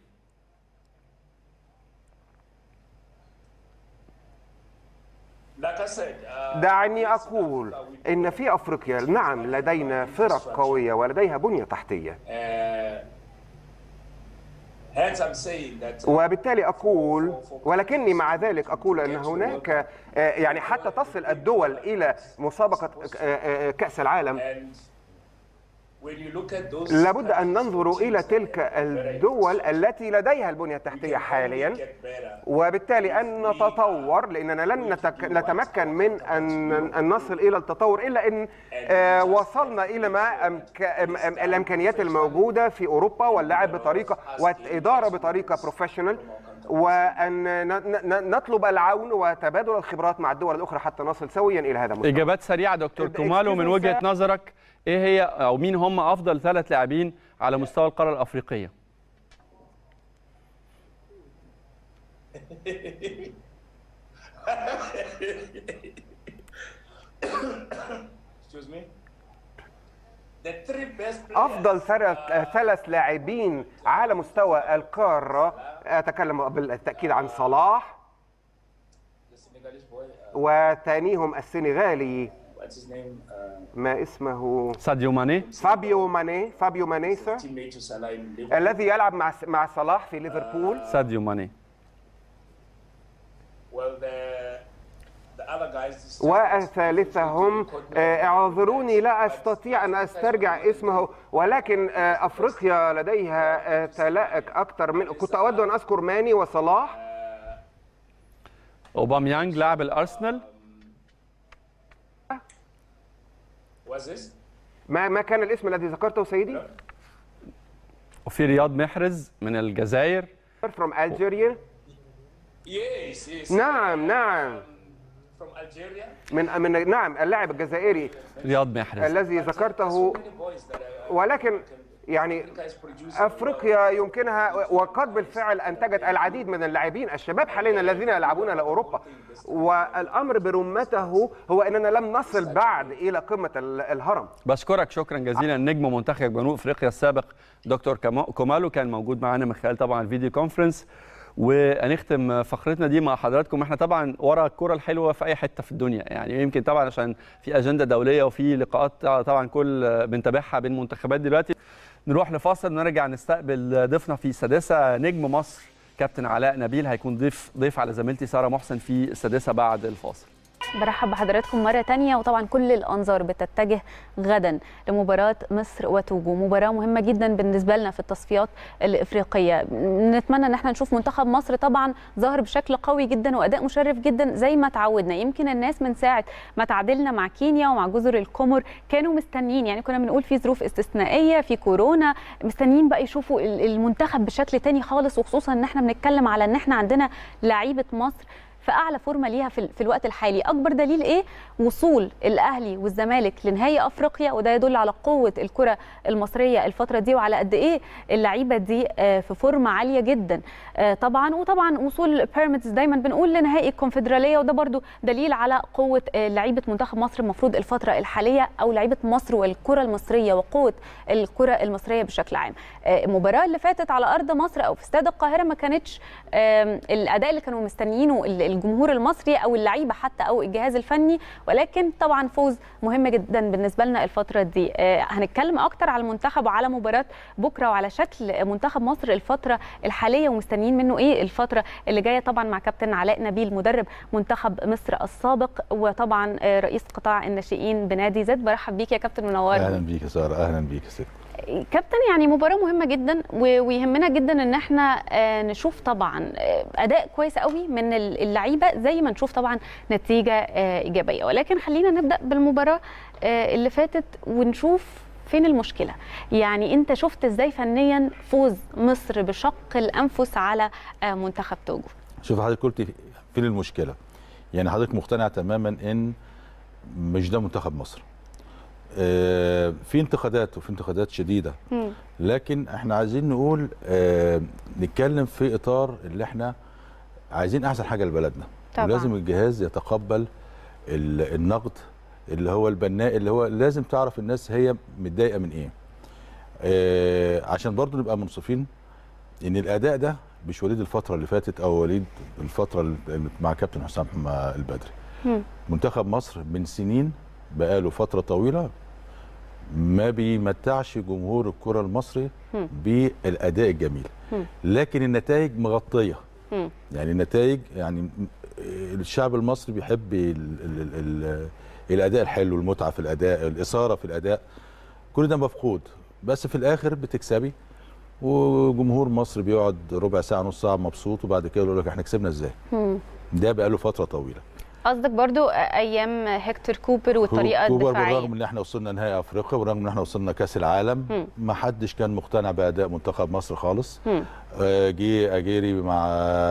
آه، دعني أقول إن في أفريقيا نعم لدينا فرق قوية ولديها بنية تحتية آه، وبالتالي أقول ولكني مع ذلك أقول أن هناك آه، يعني حتى تصل الدول إلى مسابقة آه، آه، كأس العالم لابد أن ننظر إلى تلك الدول التي لديها البنية التحتية حاليا وبالتالي أن نتطور لأننا لن نتمكن من أن نصل إلى التطور إلا أن آه، وصلنا إلى ما الإمكانيات الموجودة في أوروبا واللعب بطريقة والإدارة بطريقة بروفيشنال وان نطلب العون وتبادل الخبرات مع الدول الاخرى حتى نصل سويا الى هذا المستوى. اجابات سريعه دكتور كمالو من وجهه نظرك ايه هي او مين هم افضل ثلاث لاعبين على مستوى القاره الافريقيه افضل ثلاث لاعبين على مستوى القاره اتكلم بالتاكيد عن صلاح uh, وثانيهم السنغالي what's his name? Uh, ما اسمه ساديو ماني فابيو ماني فابيو ماني سير الذي يلعب مع مع صلاح في ليفربول uh, ساديو ماني well the وثالثهم آه، اعذروني لا استطيع ان استرجع اسمه ولكن آه، افريقيا لديها آه، تلائك اكثر من كنت اود ان اذكر ماني وصلاح uh, اوباميانج لاعب الارسنال عزيز ما ما كان الاسم الذي ذكرته سيدي؟ وفي رياض محرز من الجزائر from Algeria yes, yes. نعم نعم from Algeria من من نعم اللاعب الجزائري رياض محرز الذي ذكرته ولكن يعني افريقيا يمكنها وقد بالفعل انتجت العديد من اللاعبين الشباب حاليا الذين يلعبون لاوروبا والامر برمته هو اننا لم نصل بعد الى قمه الهرم بشكرك شكرا جزيلا نجم منتخب جنوب افريقيا السابق دكتور كومالو كان موجود معنا من خلال طبعا الفيديو كونفرنس ونختم فقرتنا دي مع حضراتكم احنا طبعا ورا الكره الحلوه في اي حته في الدنيا يعني يمكن طبعا عشان في اجنده دوليه وفي لقاءات طبعا كل بنتابعها بين منتخبات دلوقتي نروح لفاصل نرجع نستقبل ضيفنا في السادسه نجم مصر كابتن علاء نبيل هيكون ضيف ضيف على زميلتي ساره محسن في السادسه بعد الفاصل برحب بحضراتكم مرة تانية وطبعا كل الأنظار بتتجه غدا لمباراة مصر وتوجو مباراة مهمة جدا بالنسبة لنا في التصفيات الإفريقية نتمنى أن احنا نشوف منتخب مصر طبعا ظاهر بشكل قوي جدا وأداء مشرف جدا زي ما تعودنا يمكن الناس من ساعة ما تعادلنا مع كينيا ومع جزر القمر كانوا مستنيين يعني كنا بنقول في ظروف استثنائية في كورونا مستنيين بقى يشوفوا المنتخب بشكل تاني خالص وخصوصا ان احنا بنتكلم على ان احنا عندنا لعيبة مصر في اعلى فورمه ليها في الوقت الحالي اكبر دليل ايه وصول الاهلي والزمالك لنهائي افريقيا وده يدل على قوه الكره المصريه الفتره دي وعلى قد ايه اللعيبه دي آه، في فورمه عاليه جدا آه، طبعا وطبعا وصول بيراميدز دايما بنقول لنهائي الكونفدراليه وده برده دليل على قوه آه، لعيبه منتخب مصر المفروض الفتره الحاليه او لعيبه مصر والكره المصريه وقوه الكره المصريه بشكل عام المباراه اللي فاتت على ارض مصر او في استاد القاهره ما كانتش الاداء اللي كانوا مستنيينه الجمهور المصري او اللعيبه حتى او الجهاز الفني ولكن طبعا فوز مهم جدا بالنسبه لنا الفتره دي آه، هنتكلم اكتر على المنتخب وعلى مباراه بكره وعلى شكل منتخب مصر الفتره الحاليه ومستنيين منه ايه الفتره اللي جايه طبعا مع كابتن علاء نبيل مدرب منتخب مصر السابق وطبعا آه، رئيس قطاع الناشئين بنادي زد برحب بيك يا كابتن منور اهلا بيك يا ساره اهلا بيك يا ست كابتن يعني مباراه مهمه جدا ويهمنا جدا ان احنا آه، نشوف طبعا آه، اداء كويس قوي من اللعيبه زي ما نشوف طبعا نتيجه آه، ايجابيه ولكن خلينا نبدا بالمباراه اللي فاتت ونشوف فين المشكله يعني انت شفت ازاي فنيا فوز مصر بشق الانفس على منتخب توجو شوف حضرتك قلت فين المشكله يعني حضرتك مقتنع تماما ان مش ده منتخب مصر آه، في انتقادات وفي انتقادات شديده لكن احنا عايزين نقول آه، نتكلم في اطار اللي احنا عايزين احسن حاجه لبلدنا طبعا. ولازم الجهاز يتقبل النقد اللي هو البناء اللي هو لازم تعرف الناس هي متضايقه من ايه آه، عشان برضو نبقى منصفين ان الاداء ده مش وليد الفتره اللي فاتت او وليد الفتره اللي مع كابتن حسام البدري منتخب مصر من سنين بقاله فتره طويله ما بيمتعش جمهور الكره المصري بالاداء الجميل لكن النتائج مغطيه يعني النتائج يعني الشعب المصري بيحب الـ الـ الـ الاداء الحلو المتعه في الاداء الاثاره في الاداء كل ده مفقود بس في الاخر بتكسبي وجمهور مصر بيقعد ربع ساعه نص ساعه مبسوط وبعد كده يقول لك احنا كسبنا ازاي ده بقى له فتره طويله قصدك برضو ايام هكتور كوبر والطريقه كوبر بالرغم ان احنا وصلنا نهائي افريقيا ورغم ان احنا وصلنا كاس العالم ما حدش كان مقتنع باداء منتخب مصر خالص آه، جه اجيري مع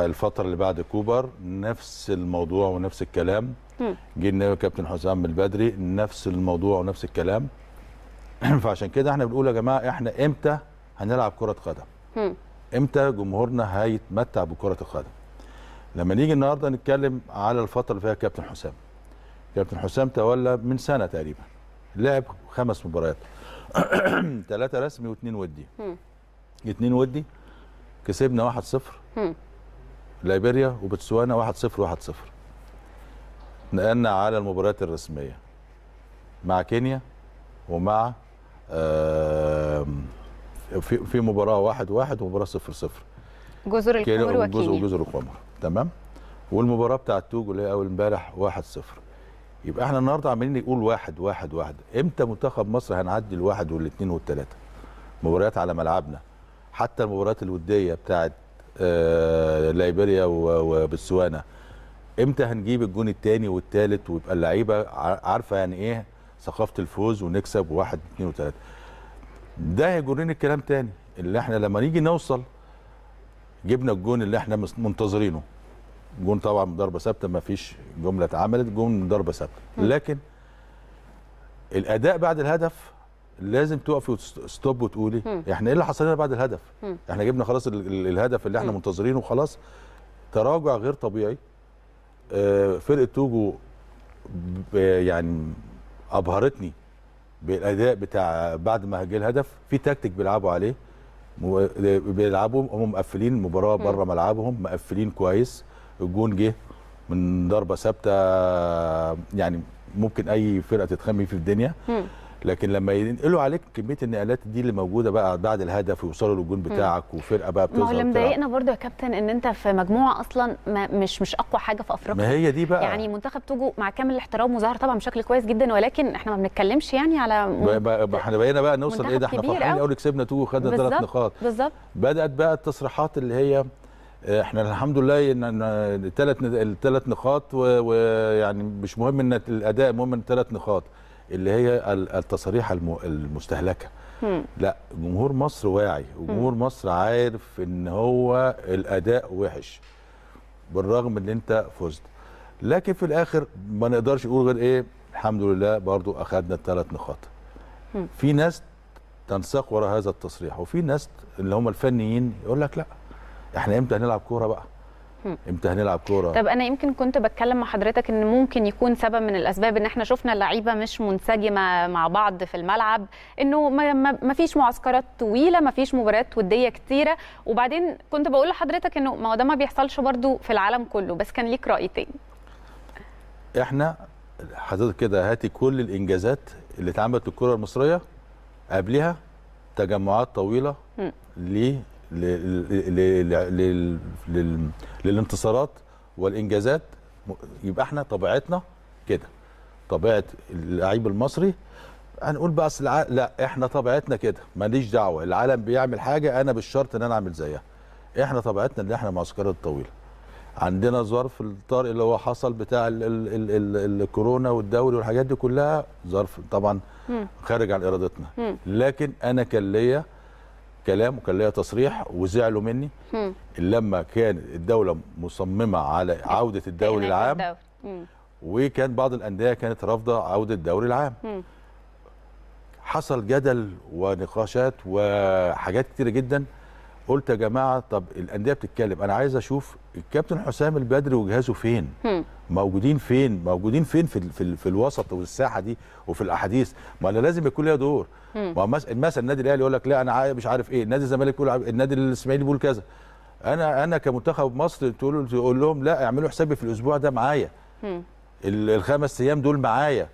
الفتره اللي بعد كوبر نفس الموضوع ونفس الكلام جه كابتن حسام البدري نفس الموضوع ونفس الكلام (clears throat) فعشان كده احنا بنقول يا جماعه احنا امتى هنلعب كره قدم امتى جمهورنا هيتمتع بكره القدم لما نيجي النهارده نتكلم على الفتره اللي فيها كابتن حسام كابتن حسام تولى من سنه تقريبا لعب خمس مباريات ثلاثه (clears throat) رسمي واثنين ودي اثنين ودي كسبنا 1-0 ليبيريا وبتسوانا 1-0 1-0 نقلنا على المباريات الرسميه مع كينيا ومع في مباراه 1-1 ومباراه 0-0 جزر القمر وكينيا جزر القمر تمام والمباراه بتاعت توجو اللي هي اول امبارح 1-0 يبقى احنا النهارده عمالين نقول واحد واحد واحد امتى منتخب مصر هنعدي الواحد والاثنين والثلاثه مباريات على ملعبنا حتى المباريات الوديه بتاعت آه ليبيريا وبتسوانا امتى هنجيب الجون الثاني والثالث ويبقى اللعيبه عارفه يعني ايه ثقافه الفوز ونكسب واحد اثنين وثلاثه ده هيجرني الكلام تاني اللي احنا لما نيجي نوصل جبنا الجون اللي احنا منتظرينه جون طبعا ضربه ثابته ما فيش جمله اتعملت جون ضربه ثابته لكن الاداء بعد الهدف لازم تقفي وتستوب وتقولي إيه؟ احنا ايه اللي حصل لنا بعد الهدف احنا جبنا خلاص الهدف اللي احنا منتظرينه خلاص تراجع غير طبيعي آه، فرقه توجو يعني ابهرتني بالاداء بتاع بعد ما جه الهدف في تكتيك بيلعبوا عليه بيلعبوا هم مقفلين المباراه بره ملعبهم مقفلين كويس الجون جه من ضربه ثابته يعني ممكن اي فرقه تتخمي في الدنيا لكن لما ينقلوا عليك كميه النقلات دي اللي موجوده بقى بعد الهدف ويوصلوا للجون بتاعك وفرقه بقى بتظهر ما هو اللي مضايقنا برده يا كابتن ان انت في مجموعه اصلا ما مش مش اقوى حاجه في افريقيا ما هي دي بقى يعني منتخب توجو مع كامل الاحترام وظهر طبعا بشكل كويس جدا ولكن احنا ما بنتكلمش يعني على احنا بقينا بقى نوصل ايه ده احنا فرحانين قوي كسبنا توجو خدنا ثلاث نقاط بالظبط بدات بقى التصريحات اللي هي آه، احنا الحمد لله ان الثلاث الثلاث نقاط ويعني مش مهم ان الاداء المهم ان الثلاث نقاط اللي هي التصاريح المستهلكه مم. لا جمهور مصر واعي وجمهور مصر عارف ان هو الاداء وحش بالرغم ان انت فزت لكن في الاخر ما نقدرش نقول غير ايه الحمد لله برضو اخذنا الثلاث نقاط في ناس تنساق وراء هذا التصريح وفي ناس اللي هم الفنيين يقول لك لا احنا امتى هنلعب كوره بقى امتى هنلعب كوره طب انا يمكن كنت بتكلم مع حضرتك ان ممكن يكون سبب من الاسباب ان احنا شفنا اللعيبه مش منسجمه مع بعض في الملعب انه ما فيش معسكرات طويله ما فيش مباريات وديه كتيره وبعدين كنت بقول لحضرتك انه ما هو ده ما بيحصلش برده في العالم كله بس كان ليك راي تاني احنا حضرتك كده هاتي كل الانجازات اللي اتعملت الكره المصريه قبلها تجمعات طويله للانتصارات والانجازات يبقى احنا طبيعتنا كده طبيعه اللعيب المصري هنقول بقى اصل الع... لا احنا طبيعتنا كده ماليش دعوه العالم بيعمل حاجه انا بالشرط ان انا اعمل زيها احنا طبيعتنا ان احنا معسكرات طويله عندنا ظرف الطارئ اللي هو حصل بتاع ال ال ال ال الكورونا والدوري والحاجات دي كلها ظرف طبعا خارج عن ارادتنا لكن انا كان ليا كلام وكان ليا تصريح وزعلوا مني لما كان الدوله مصممه على عوده الدوري العام وكان بعض الانديه كانت رافضه عوده الدوري العام حصل جدل ونقاشات وحاجات كتيره جدا قلت يا جماعه طب الانديه بتتكلم انا عايز اشوف الكابتن حسام البدري وجهازه فين موجودين فين موجودين فين في في, في الوسط والساحه دي وفي الاحاديث ما انا لازم يكون ليا دور ما مثلا النادي الاهلي يقول لك لا انا مش عارف ايه النادي الزمالك يقول النادي الاسماعيلي بيقول كذا انا انا كمنتخب مصر تقول تقول لهم لا اعملوا حسابي في الاسبوع ده معايا الخمس ايام دول معايا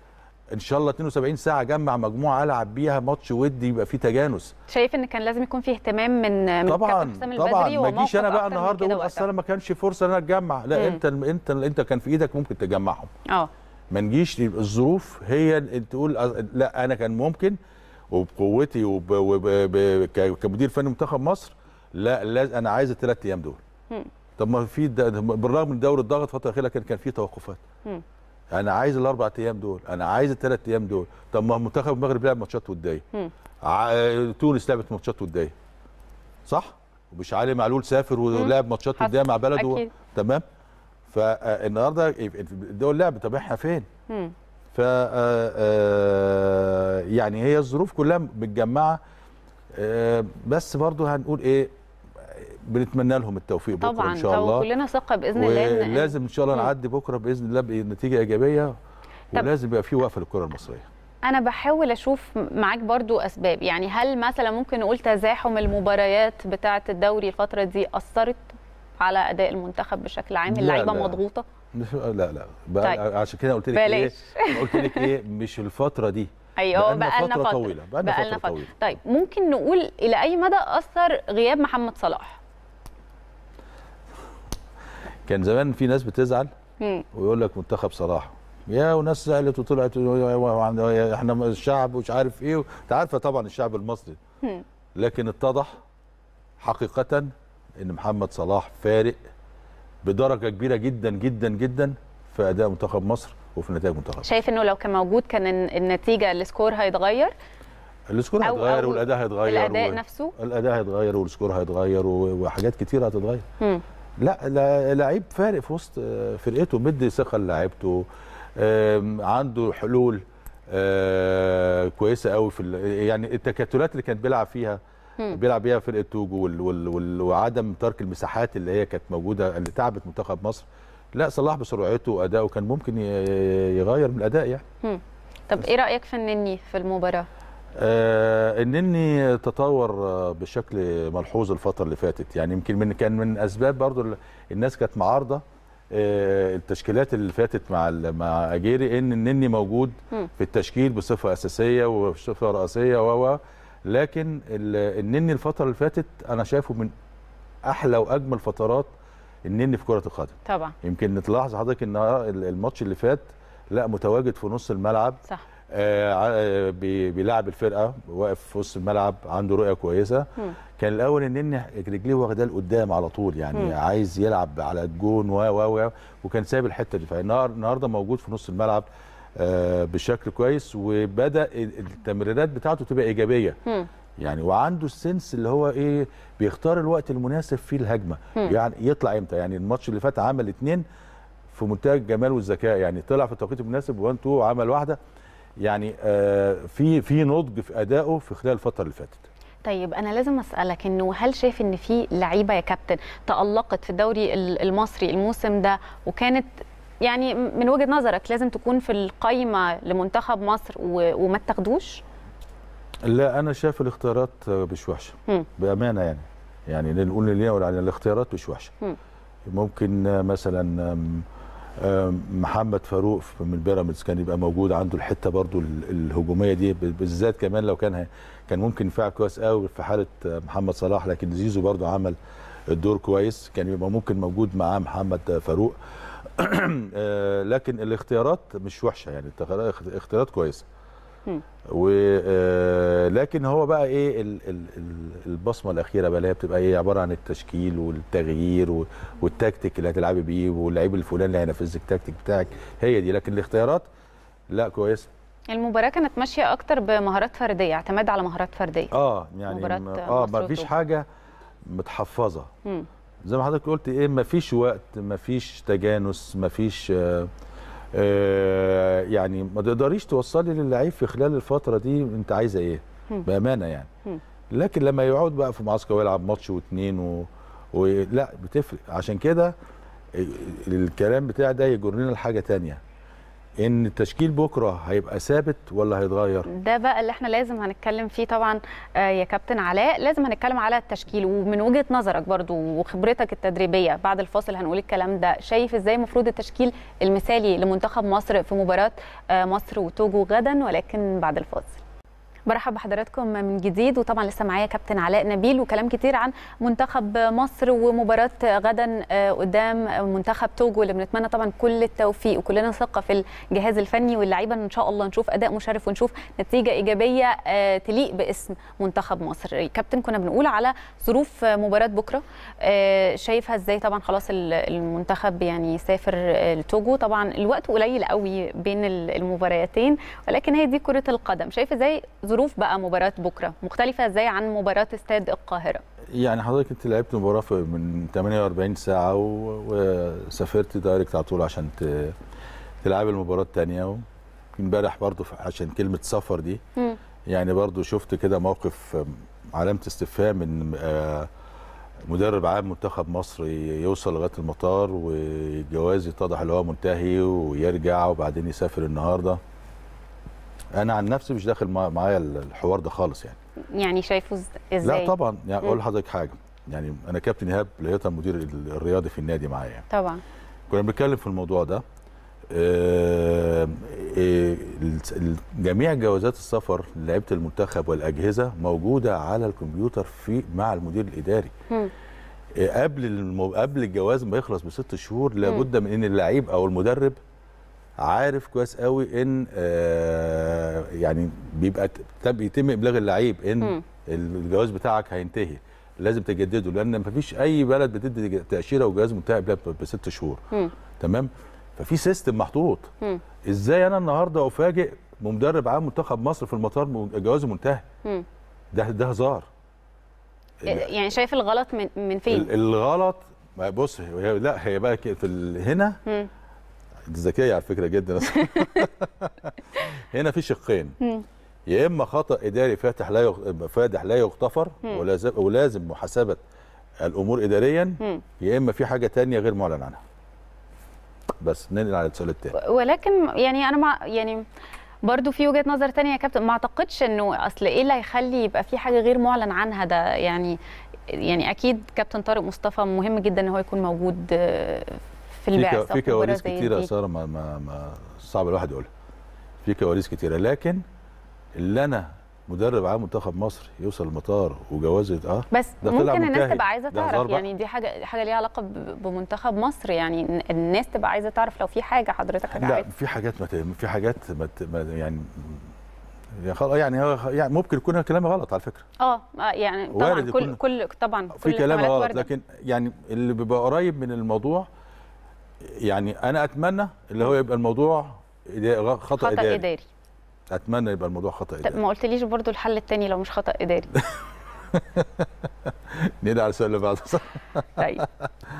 ان شاء الله 72 ساعه اجمع مجموعه العب بيها ماتش ودي يبقى فيه تجانس شايف ان كان لازم يكون فيه اهتمام من من طبعا طبعا ما جيش انا بقى النهارده اقول اصل انا ما كانش فرصه ان انا اتجمع لا مم. انت انت انت كان في ايدك ممكن تجمعهم اه ما نجيش الظروف هي تقول لا انا كان ممكن وبقوتي وب... وب... كمدير فني منتخب مصر لا لاز... انا عايز الثلاث ايام دول مم. طب ما في د... بالرغم من دوري الضغط الفتره الاخيره كان كان في توقفات مم. انا عايز الاربع ايام دول انا عايز الثلاث ايام دول طب ما منتخب المغرب لعب ماتشات وديه ع... تونس لعبت ماتشات وديه صح ومش علي معلول سافر ولعب ماتشات وديه مع بلده أكيد. تمام فالنهارده آه، الدول لعبت طب احنا فين ف آه، آه، يعني هي الظروف كلها متجمعه بس برضو هنقول ايه بنتمنى لهم التوفيق بكره طبعا ان شاء الله طبعا كلنا ثقه باذن الله لازم ان شاء الله نعدي بكره باذن الله بنتيجه ايجابيه ولازم يبقى في وقفه للكره المصريه انا بحاول اشوف معاك برضو اسباب يعني هل مثلا ممكن نقول تزاحم المباريات بتاعه الدوري الفتره دي اثرت على اداء المنتخب بشكل عام اللعيبه مضغوطه لا لا طيب. عشان كده قلت لك ايه (laughs) قلت لك ايه مش الفتره دي ايوه بقى لنا فتره, فترة طويله بقى لنا فترة, فتره طويله طيب ممكن نقول الى اي مدى اثر غياب محمد صلاح كان زمان في ناس بتزعل ويقول لك منتخب صلاح يا وناس زعلت وطلعت احنا الشعب ومش عارف ايه انت عارفه طبعا الشعب المصري لكن اتضح حقيقه ان محمد صلاح فارق بدرجه كبيره جدا جدا جدا في اداء منتخب مصر وفي نتائج منتخب شايف انه لو كان موجود كان النتيجه السكور هيتغير السكور هيتغير والاداء هيتغير الاداء و... نفسه الاداء هيتغير والسكور هيتغير وحاجات كتير هتتغير لا لعيب فارق في وسط آه، فرقته مدي ثقه للاعيبته عنده حلول آه، كويسه قوي في يعني التكتلات اللي كانت بيلعب فيها بيلعب بيها فرقه توجو وعدم ترك المساحات اللي هي كانت موجوده اللي تعبت منتخب مصر لا صلاح بسرعته وادائه كان ممكن يغير من الاداء يعني طب ايه رايك في النني في المباراه النني آه، تطور بشكل ملحوظ الفتره اللي فاتت يعني يمكن من كان من اسباب برضو الناس كانت معارضه آه، التشكيلات اللي فاتت مع مع اجيري ان النني موجود في التشكيل بصفه اساسيه وبصفه رئاسيه و لكن النني الفتره اللي فاتت انا شايفه من احلى واجمل فترات النني في كره القدم طبعا يمكن تلاحظ حضرتك ان الماتش اللي فات لا متواجد في نص الملعب صح آه، آه، بيلعب الفرقه واقف في وسط الملعب عنده رؤيه كويسه كان الاول ان رجليه واخداه لقدام على طول يعني م. عايز يلعب على الجون و و وكان سايب الحته دي فالنهارده موجود في نص الملعب آه، بشكل كويس وبدا التمريرات بتاعته تبقى ايجابيه م. يعني وعنده السنس اللي هو ايه بيختار الوقت المناسب فيه الهجمه م. يعني يطلع امتى يعني الماتش اللي فات عمل اثنين في منتهى الجمال والذكاء يعني طلع في التوقيت المناسب وان تو وعمل واحده يعني آه، في في نضج في ادائه في خلال الفتره اللي فاتت طيب انا لازم اسالك انه هل شايف ان في لعيبه يا كابتن تالقت في الدوري المصري الموسم ده وكانت يعني من وجهه نظرك لازم تكون في القايمه لمنتخب مصر وما تاخدوش لا انا شايف الاختيارات مش وحشه بامانه يعني يعني نقول لنا الاختيارات مش وحشه ممكن مثلا آه، محمد فاروق من بيراميدز كان يبقى موجود عنده الحته برضو الهجوميه دي بالذات كمان لو كان كان ممكن يفاعل كويس قوي في حاله آه، محمد صلاح لكن زيزو برضو عمل الدور كويس كان يبقى ممكن موجود معاه محمد فاروق (clears throat) آه، لكن الاختيارات مش وحشه يعني اختيارات كويسه ولكن آه، هو بقى ايه البصمه الاخيره بقى اللي هي بتبقى ايه عباره عن التشكيل والتغيير والتكتيك اللي هتلعبي بيه واللعيب الفلاني اللي هينفذك التكتيك بتاعك هي دي لكن الاختيارات لا كويسه المباراه كانت ماشيه اكتر بمهارات فرديه اعتماد على مهارات فرديه اه يعني اه ما فيش حاجه متحفظه مم. زي ما حضرتك قلت ايه ما فيش وقت ما فيش تجانس ما فيش آه آه، يعني ما تقدريش توصلي للعيب في خلال الفتره دي انت عايزه ايه بامانه يعني لكن لما يقعد بقى في معسكر ويلعب ماتش واتنين و... و... لا بتفرق عشان كده الكلام بتاع ده يجرنا لحاجه تانية ان التشكيل بكره هيبقى ثابت ولا هيتغير ده بقى اللي احنا لازم هنتكلم فيه طبعا آه، يا كابتن علاء لازم هنتكلم على التشكيل ومن وجهه نظرك برضو وخبرتك التدريبيه بعد الفاصل هنقول الكلام ده شايف ازاي المفروض التشكيل المثالي لمنتخب مصر في مباراه آه، مصر وتوجو غدا ولكن بعد الفاصل برحب بحضراتكم من جديد وطبعا لسه معايا كابتن علاء نبيل وكلام كتير عن منتخب مصر ومباراه غدا آه، قدام منتخب توجو اللي بنتمنى طبعا كل التوفيق وكلنا ثقه في الجهاز الفني واللعيبه ان شاء الله نشوف اداء مشرف ونشوف نتيجه ايجابيه آه، تليق باسم منتخب مصر كابتن كنا بنقول على ظروف مباراه بكره آه، شايفها ازاي طبعا خلاص المنتخب يعني سافر لتوجو طبعا الوقت قليل قوي بين المباراتين ولكن هي دي كره القدم شايف ازاي ظروف ظروف بقى مباراه بكره مختلفه ازاي عن مباراه استاد القاهره يعني حضرتك انت لعبت مباراه من 48 ساعه وسافرت دايركت على طول عشان تلعب المباراه الثانيه امبارح برضه عشان كلمه سفر دي م. يعني برضه شفت كده موقف علامه استفهام من آه، مدرب عام منتخب مصر يوصل لغايه المطار والجواز يتضح اللي هو منتهي ويرجع وبعدين يسافر النهارده انا عن نفسي مش داخل معايا الحوار ده خالص يعني يعني شايفه ازاي لا طبعا يعني اقول لحضرتك حاجه يعني انا كابتن ايهاب لقيتها المدير الرياضي في النادي معايا يعني. طبعا كنا بنتكلم في الموضوع ده آه إيه، جميع جوازات السفر لعيبه المنتخب والاجهزه موجوده على الكمبيوتر في مع المدير الاداري آه، قبل قبل الجواز ما يخلص بست شهور لابد من ان اللعيب او المدرب عارف كويس قوي ان آه، يعني بيبقى بيتم ابلاغ اللعيب ان الجواز بتاعك هينتهي لازم تجدده لان مفيش اي بلد بتدي تاشيره وجواز منتهي قبلها بست شهور تمام ففي سيستم محطوط ازاي انا النهارده افاجئ مدرب عام منتخب مصر في المطار جوازه منتهي ده ده هزار إيه، يعني شايف الغلط من من فين الغلط بص هي لا هي بقى في هنا مم. انت ذكيه على فكره جدا (laughs) هنا في شقين يا اما خطا اداري فاتح لا يغ... فادح لا يغتفر ولازم ولازم محاسبه الامور اداريا يا اما في حاجه تانية غير معلن عنها بس ننقل على السؤال التاني ولكن يعني انا مع يعني برضه في وجهه نظر تانية يا كابتن ما اعتقدش انه اصل ايه اللي هيخلي يبقى في حاجه غير معلن عنها ده يعني يعني اكيد كابتن طارق مصطفى مهم جدا ان هو يكون موجود في البعثه في كواليس كتيره ساره ما, ما, ما صعب الواحد يقولها في كواليس كتيره لكن اللي انا مدرب عام منتخب مصر يوصل المطار وجوازه اه بس ممكن الناس تبقى عايزه تعرف يعني دي حاجه حاجه ليها علاقه بمنتخب مصر يعني الناس تبقى عايزه تعرف لو في حاجه حضرتك لا في حاجات ما في حاجات ما يعني يعني يعني ممكن يكون كلامي غلط على فكره اه, آه، يعني طبعا كل كل طبعا في كلام غلط لكن يعني اللي بيبقى قريب من الموضوع يعني انا اتمنى اللي هو يبقى الموضوع خطا, خطأ إداري. اداري اتمنى يبقى الموضوع خطا اداري طب ما قلتليش برضو الحل الثاني لو مش خطا اداري (laughs) ندعي على السؤال اللي بعده صح؟ (laughs) طيب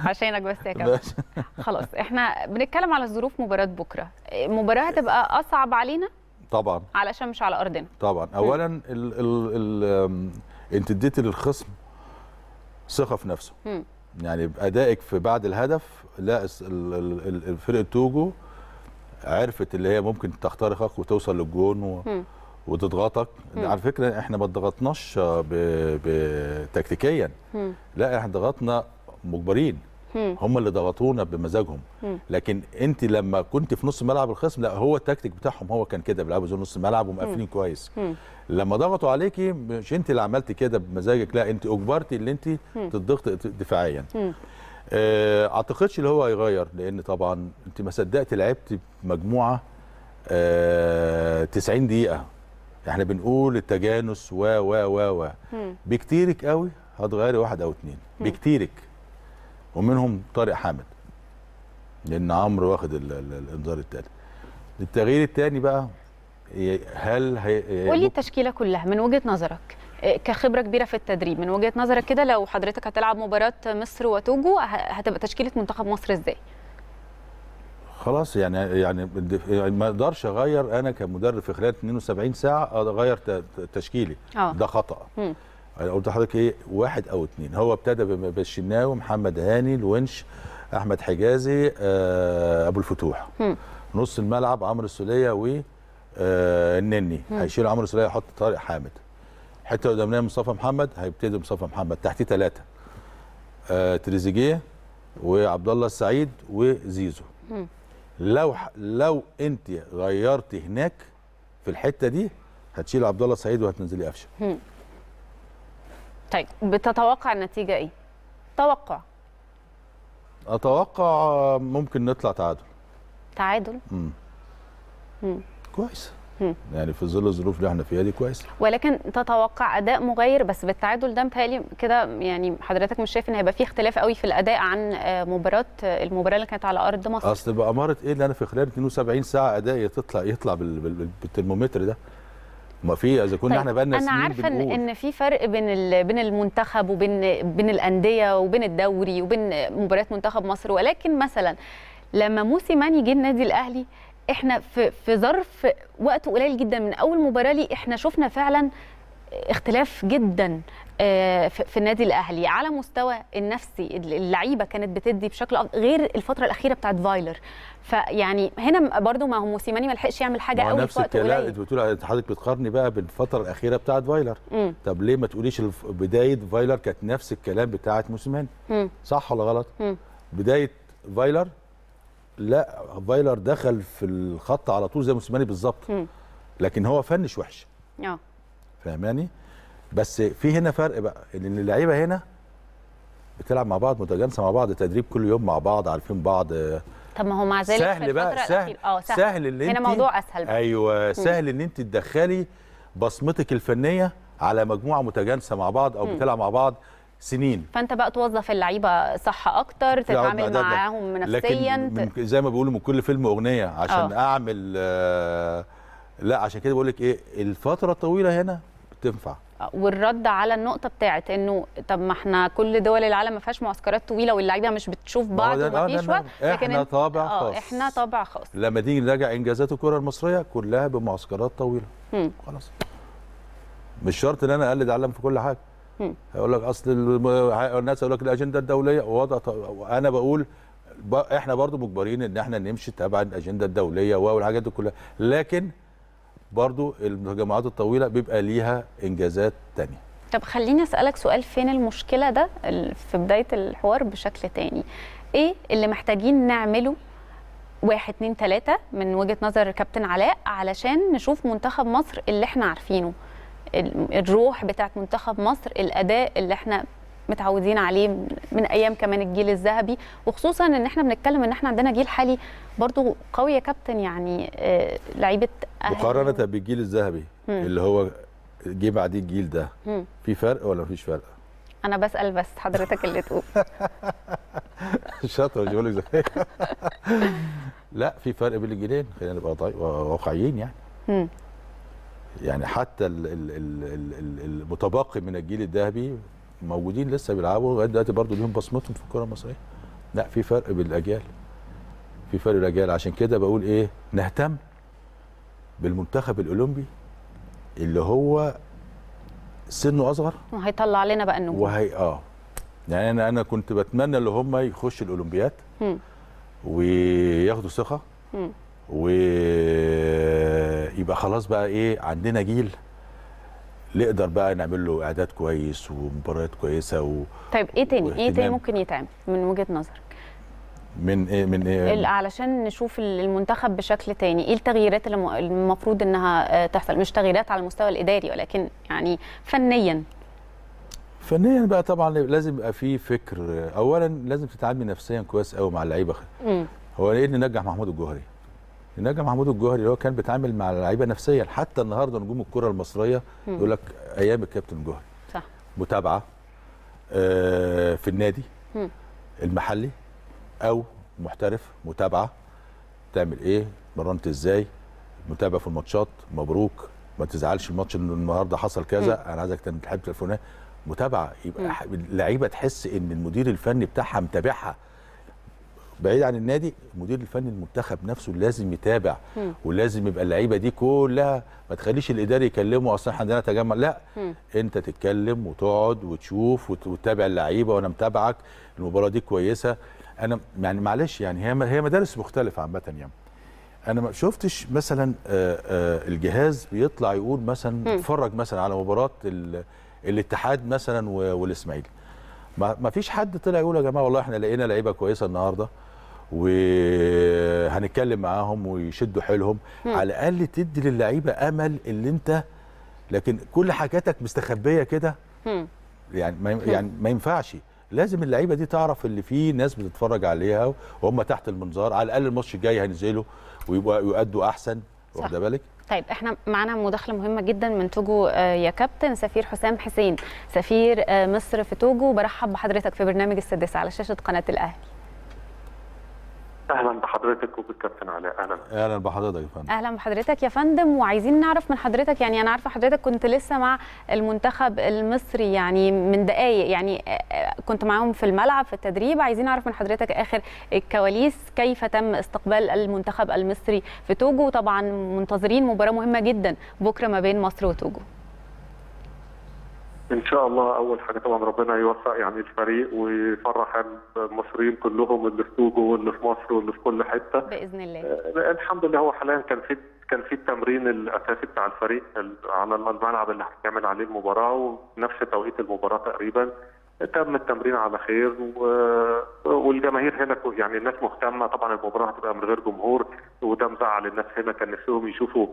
عشانك بس يا كابتن (laughs) خلاص احنا بنتكلم على ظروف مباراه بكره المباراه هتبقى اصعب علينا طبعا علشان مش على ارضنا طبعا اولا ال ال ال انت اديتي للخصم ثقه في نفسه يعني بادائك في بعد الهدف لا فرقه توجو عرفت اللي هي ممكن تخترقك وتوصل للجون و... وتضغطك على فكره احنا ما ضغطناش ب... ب... تكتيكيا لا احنا ضغطنا مجبرين هم اللي ضغطونا بمزاجهم لكن انت لما كنت في نص ملعب الخصم لا هو التكتيك بتاعهم هو كان كده بيلعبوا زي نص ملعب ومقفلين كويس لما ضغطوا عليكي مش انت اللي عملتي كده بمزاجك لا انت اجبرتي اللي انت تضغط دفاعيا آه، اعتقدش اللي هو هيغير لان طبعا انت ما صدقت لعبت مجموعه 90 آه، دقيقه احنا بنقول التجانس و و و و بكتيرك قوي هتغيري واحد او اتنين بكتيرك ومنهم طارق حامد لان عمرو واخد الانذار الثالث التغيير الثاني بقى إيه، هل هي إيه، قول لي التشكيله كلها من وجهه نظرك إيه، كخبره كبيره في التدريب من وجهه نظرك كده لو حضرتك هتلعب مباراه مصر وتوجو هتبقى تشكيله منتخب مصر ازاي خلاص يعني يعني, يعني ما اقدرش اغير انا كمدرب في خلال 72 ساعه اغير تشكيلي آه. ده خطا انا قلت لحضرتك ايه واحد او اتنين هو ابتدى بالشناوي محمد هاني الونش احمد حجازي آه، ابو الفتوح هم. نص الملعب عمرو السوليه و آه، النني هيشيل عمرو السوليه يحط طارق حامد الحته قدامنا مصطفى محمد هيبتدي مصطفى محمد تحتيه ثلاثه آه تريزيجيه وعبد الله السعيد وزيزو لو لو انت غيرت هناك في الحته دي هتشيل عبد الله السعيد وهتنزلي قفشه طيب بتتوقع النتيجه ايه؟ توقع اتوقع ممكن نطلع تعادل تعادل؟ امم كويس مم. يعني في ظل الظروف اللي احنا فيها دي كويس ولكن تتوقع اداء مغاير بس بالتعادل ده متهيألي كده يعني حضرتك مش شايف ان هيبقى في اختلاف قوي في الاداء عن آه، مباراه آه، المباراه اللي كانت على ارض مصر اصل باماره ايه اللي انا في خلال 72 ساعه ادائي تطلع يطلع بالترمومتر ده ما في اذا كنا طيب احنا بقالنا سنين انا عارفه بنقول. ان في فرق بين بين المنتخب وبين بين الانديه وبين الدوري وبين مباريات منتخب مصر ولكن مثلا لما موسي ماني جه النادي الاهلي احنا في في ظرف وقت قليل جدا من اول مباراه لي احنا شفنا فعلا اختلاف جدا آه، في النادي الاهلي على مستوى النفسي اللعيبه كانت بتدي بشكل أفضل غير الفتره الاخيره بتاعت فايلر فيعني هنا برضو ما هو موسيماني ما لحقش يعمل حاجه قوي نفس في وقت قليل انت بتقول حضرتك بتقارني بقى بالفتره الاخيره بتاعت فايلر مم. طب ليه ما تقوليش بدايه فايلر كانت نفس الكلام بتاعت موسيماني صح ولا غلط مم. بدايه فايلر لا فايلر دخل في الخط على طول زي موسيماني بالظبط لكن هو فنش وحش اه فاهماني بس في هنا فرق بقى ان اللعيبه هنا بتلعب مع بعض متجانسه مع بعض تدريب كل يوم مع بعض عارفين بعض طب ما هو مع ذلك سهل بقى سهل اه سهل, سهل هنا موضوع اسهل بقى. ايوه سهل ان انت تدخلي بصمتك الفنيه على مجموعه متجانسه مع بعض او م. بتلعب مع بعض سنين فانت بقى توظف اللعيبه صح اكتر تتعامل معاهم نفسيا لكن من زي ما بيقولوا من كل فيلم اغنيه عشان أوه. اعمل آه لا عشان كده بقول لك ايه الفتره الطويله هنا بتنفع والرد على النقطه بتاعت انه طب ما احنا كل دول العالم ما فيهاش معسكرات طويله واللعيبه مش بتشوف بعض وما فيش وقت لكن احنا طابع آه خاص احنا طابع خاص لما تيجي نراجع انجازات الكره المصريه كلها بمعسكرات طويله خلاص مش شرط ان انا اقلد علم في كل حاجه هيقول لك اصل الناس هيقول لك الاجنده الدوليه وضع انا بقول احنا برضو مجبرين ان احنا نمشي تبع الاجنده الدوليه والحاجات دي كلها لكن برضو المجمعات الطويله بيبقى ليها انجازات تانية طب خليني اسالك سؤال فين المشكله ده في بدايه الحوار بشكل تاني ايه اللي محتاجين نعمله واحد اتنين تلاته من وجهه نظر كابتن علاء علشان نشوف منتخب مصر اللي احنا عارفينه الروح بتاعت منتخب مصر الاداء اللي احنا متعودين عليه من ايام كمان الجيل الذهبي وخصوصا ان احنا بنتكلم ان احنا عندنا جيل حالي برضو قوي يا كابتن يعني آه، لعيبه مقارنه بالجيل الذهبي اللي هو جه بعديه الجيل ده في فرق ولا مفيش فرق؟ انا بسال بس حضرتك اللي تقول (laughs) شاطر بقول لك (laughs) لا في فرق بين الجيلين خلينا نبقى طيب، واقعيين يعني يعني حتى المتبقي من الجيل الذهبي موجودين لسه بيلعبوا لغايه دلوقتي برضه ليهم بصمتهم في الكره المصريه لا في فرق بالاجيال في فرق الاجيال عشان كده بقول ايه نهتم بالمنتخب الاولمبي اللي هو سنه اصغر وهيطلع لنا بقى النجوم وهي اه يعني انا انا كنت بتمنى ان هم يخشوا الاولمبياد وياخدوا ثقه ويبقى خلاص بقى ايه عندنا جيل نقدر بقى نعمل له اعداد كويس ومباريات كويسه و... طيب ايه تاني ايه تاني ممكن يتعمل من وجهه نظرك من ايه من ايه علشان نشوف المنتخب بشكل تاني ايه التغييرات اللي المفروض انها آه، تحصل مش تغييرات على المستوى الاداري ولكن يعني فنيا فنيا بقى طبعا لازم يبقى في فكر اولا لازم تتعاملي نفسيا كويس قوي مع اللعيبه هو ايه اللي نجح محمود الجوهري النجم محمود الجوهري اللي هو كان بيتعامل مع اللعيبه نفسيا حتى النهارده نجوم الكره المصريه يقول لك ايام الكابتن جوهري صح متابعه آه في النادي م. المحلي او محترف متابعه تعمل ايه مرنت ازاي متابعه في الماتشات مبروك ما تزعلش الماتش ان النهارده حصل كذا م. انا عايزك تحب تليفونات متابعه يبقى اللعيبه تحس ان المدير الفني بتاعها متابعها بعيد عن النادي المدير الفني المنتخب نفسه لازم يتابع م. ولازم يبقى اللعيبه دي كلها ما تخليش الاداري يكلمه اصلا احنا عندنا تجمع لا م. انت تتكلم وتقعد وتشوف وتتابع اللعيبه وانا متابعك المباراه دي كويسه انا يعني معلش يعني هي هي مدارس مختلفه عامه يعني انا ما شفتش مثلا الجهاز بيطلع يقول مثلا اتفرج مثلا على مباراه الاتحاد مثلا والاسماعيلي ما فيش حد طلع يقول يا جماعه والله احنا لقينا لعيبه كويسه النهارده وهنتكلم معاهم ويشدوا حيلهم على الاقل تدي للعيبه امل اللي انت لكن كل حاجاتك مستخبيه كده يعني ما يعني ما ينفعش لازم اللعيبه دي تعرف اللي في ناس بتتفرج عليها وهم تحت المنظار على الاقل الماتش الجاي هينزلوا ويبقوا يؤدوا احسن واخده بالك طيب احنا معانا مداخله مهمه جدا من توجو آه، يا كابتن سفير حسام حسين سفير آه، مصر في توجو برحب بحضرتك في برنامج السادسه على شاشه قناه الاهلي اهلا بحضرتك وبالكابتن علاء اهلا اهلا بحضرتك يا فندم اهلا بحضرتك يا فندم وعايزين نعرف من حضرتك يعني انا عارفه حضرتك كنت لسه مع المنتخب المصري يعني من دقائق يعني كنت معاهم في الملعب في التدريب عايزين نعرف من حضرتك اخر الكواليس كيف تم استقبال المنتخب المصري في توجو وطبعا منتظرين مباراه مهمه جدا بكره ما بين مصر وتوجو ان شاء الله اول حاجه طبعا ربنا يوفق يعني الفريق ويفرح المصريين كلهم اللي في توجو واللي في مصر واللي في كل حته باذن الله آه الحمد لله هو حاليا كان في كان في التمرين الاساسي بتاع الفريق على الملعب اللي هتعمل عليه المباراه ونفس توقيت المباراه تقريبا تم التمرين على خير و... والجماهير هنا يعني الناس مهتمه طبعا المباراه هتبقى من غير جمهور وده مزعل الناس هنا كان نفسهم يشوفوا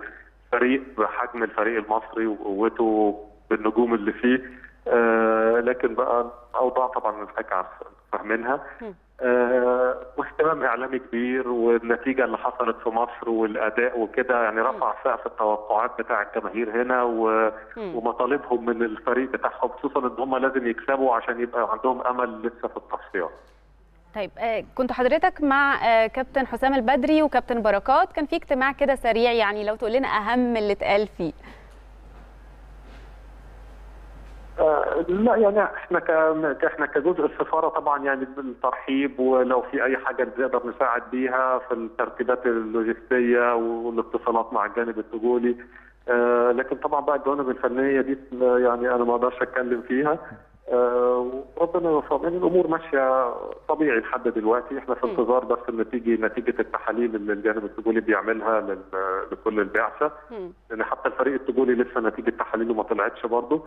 فريق بحجم الفريق المصري وقوته بالنجوم اللي فيه آه لكن بقى اوضاع طبعا الحكي فاهمينها آه واهتمام اعلامي كبير والنتيجه اللي حصلت في مصر والاداء وكده يعني رفع سقف التوقعات بتاع الجماهير هنا و... ومطالبهم من الفريق بتاعهم خصوصا ان هم لازم يكسبوا عشان يبقى عندهم امل لسه في التصفيات. طيب آه، كنت حضرتك مع آه، كابتن حسام البدري وكابتن بركات كان في اجتماع كده سريع يعني لو تقول لنا اهم اللي اتقال فيه. لا يعني احنا احنا كجزء السفاره طبعا يعني بالترحيب ولو في اي حاجه بنقدر نساعد بيها في الترتيبات اللوجستيه والاتصالات مع الجانب الدولي آه، لكن طبعا بقى الجوانب الفنيه دي يعني انا ما اقدرش اتكلم فيها آه، وربنا يوفقنا يعني الامور ماشيه طبيعي لحد دلوقتي احنا في انتظار بس ان تيجي نتيجه التحاليل اللي الجانب التجولي بيعملها لكل البعثه لان حتى الفريق التجولي لسه نتيجه تحاليله ما طلعتش برضه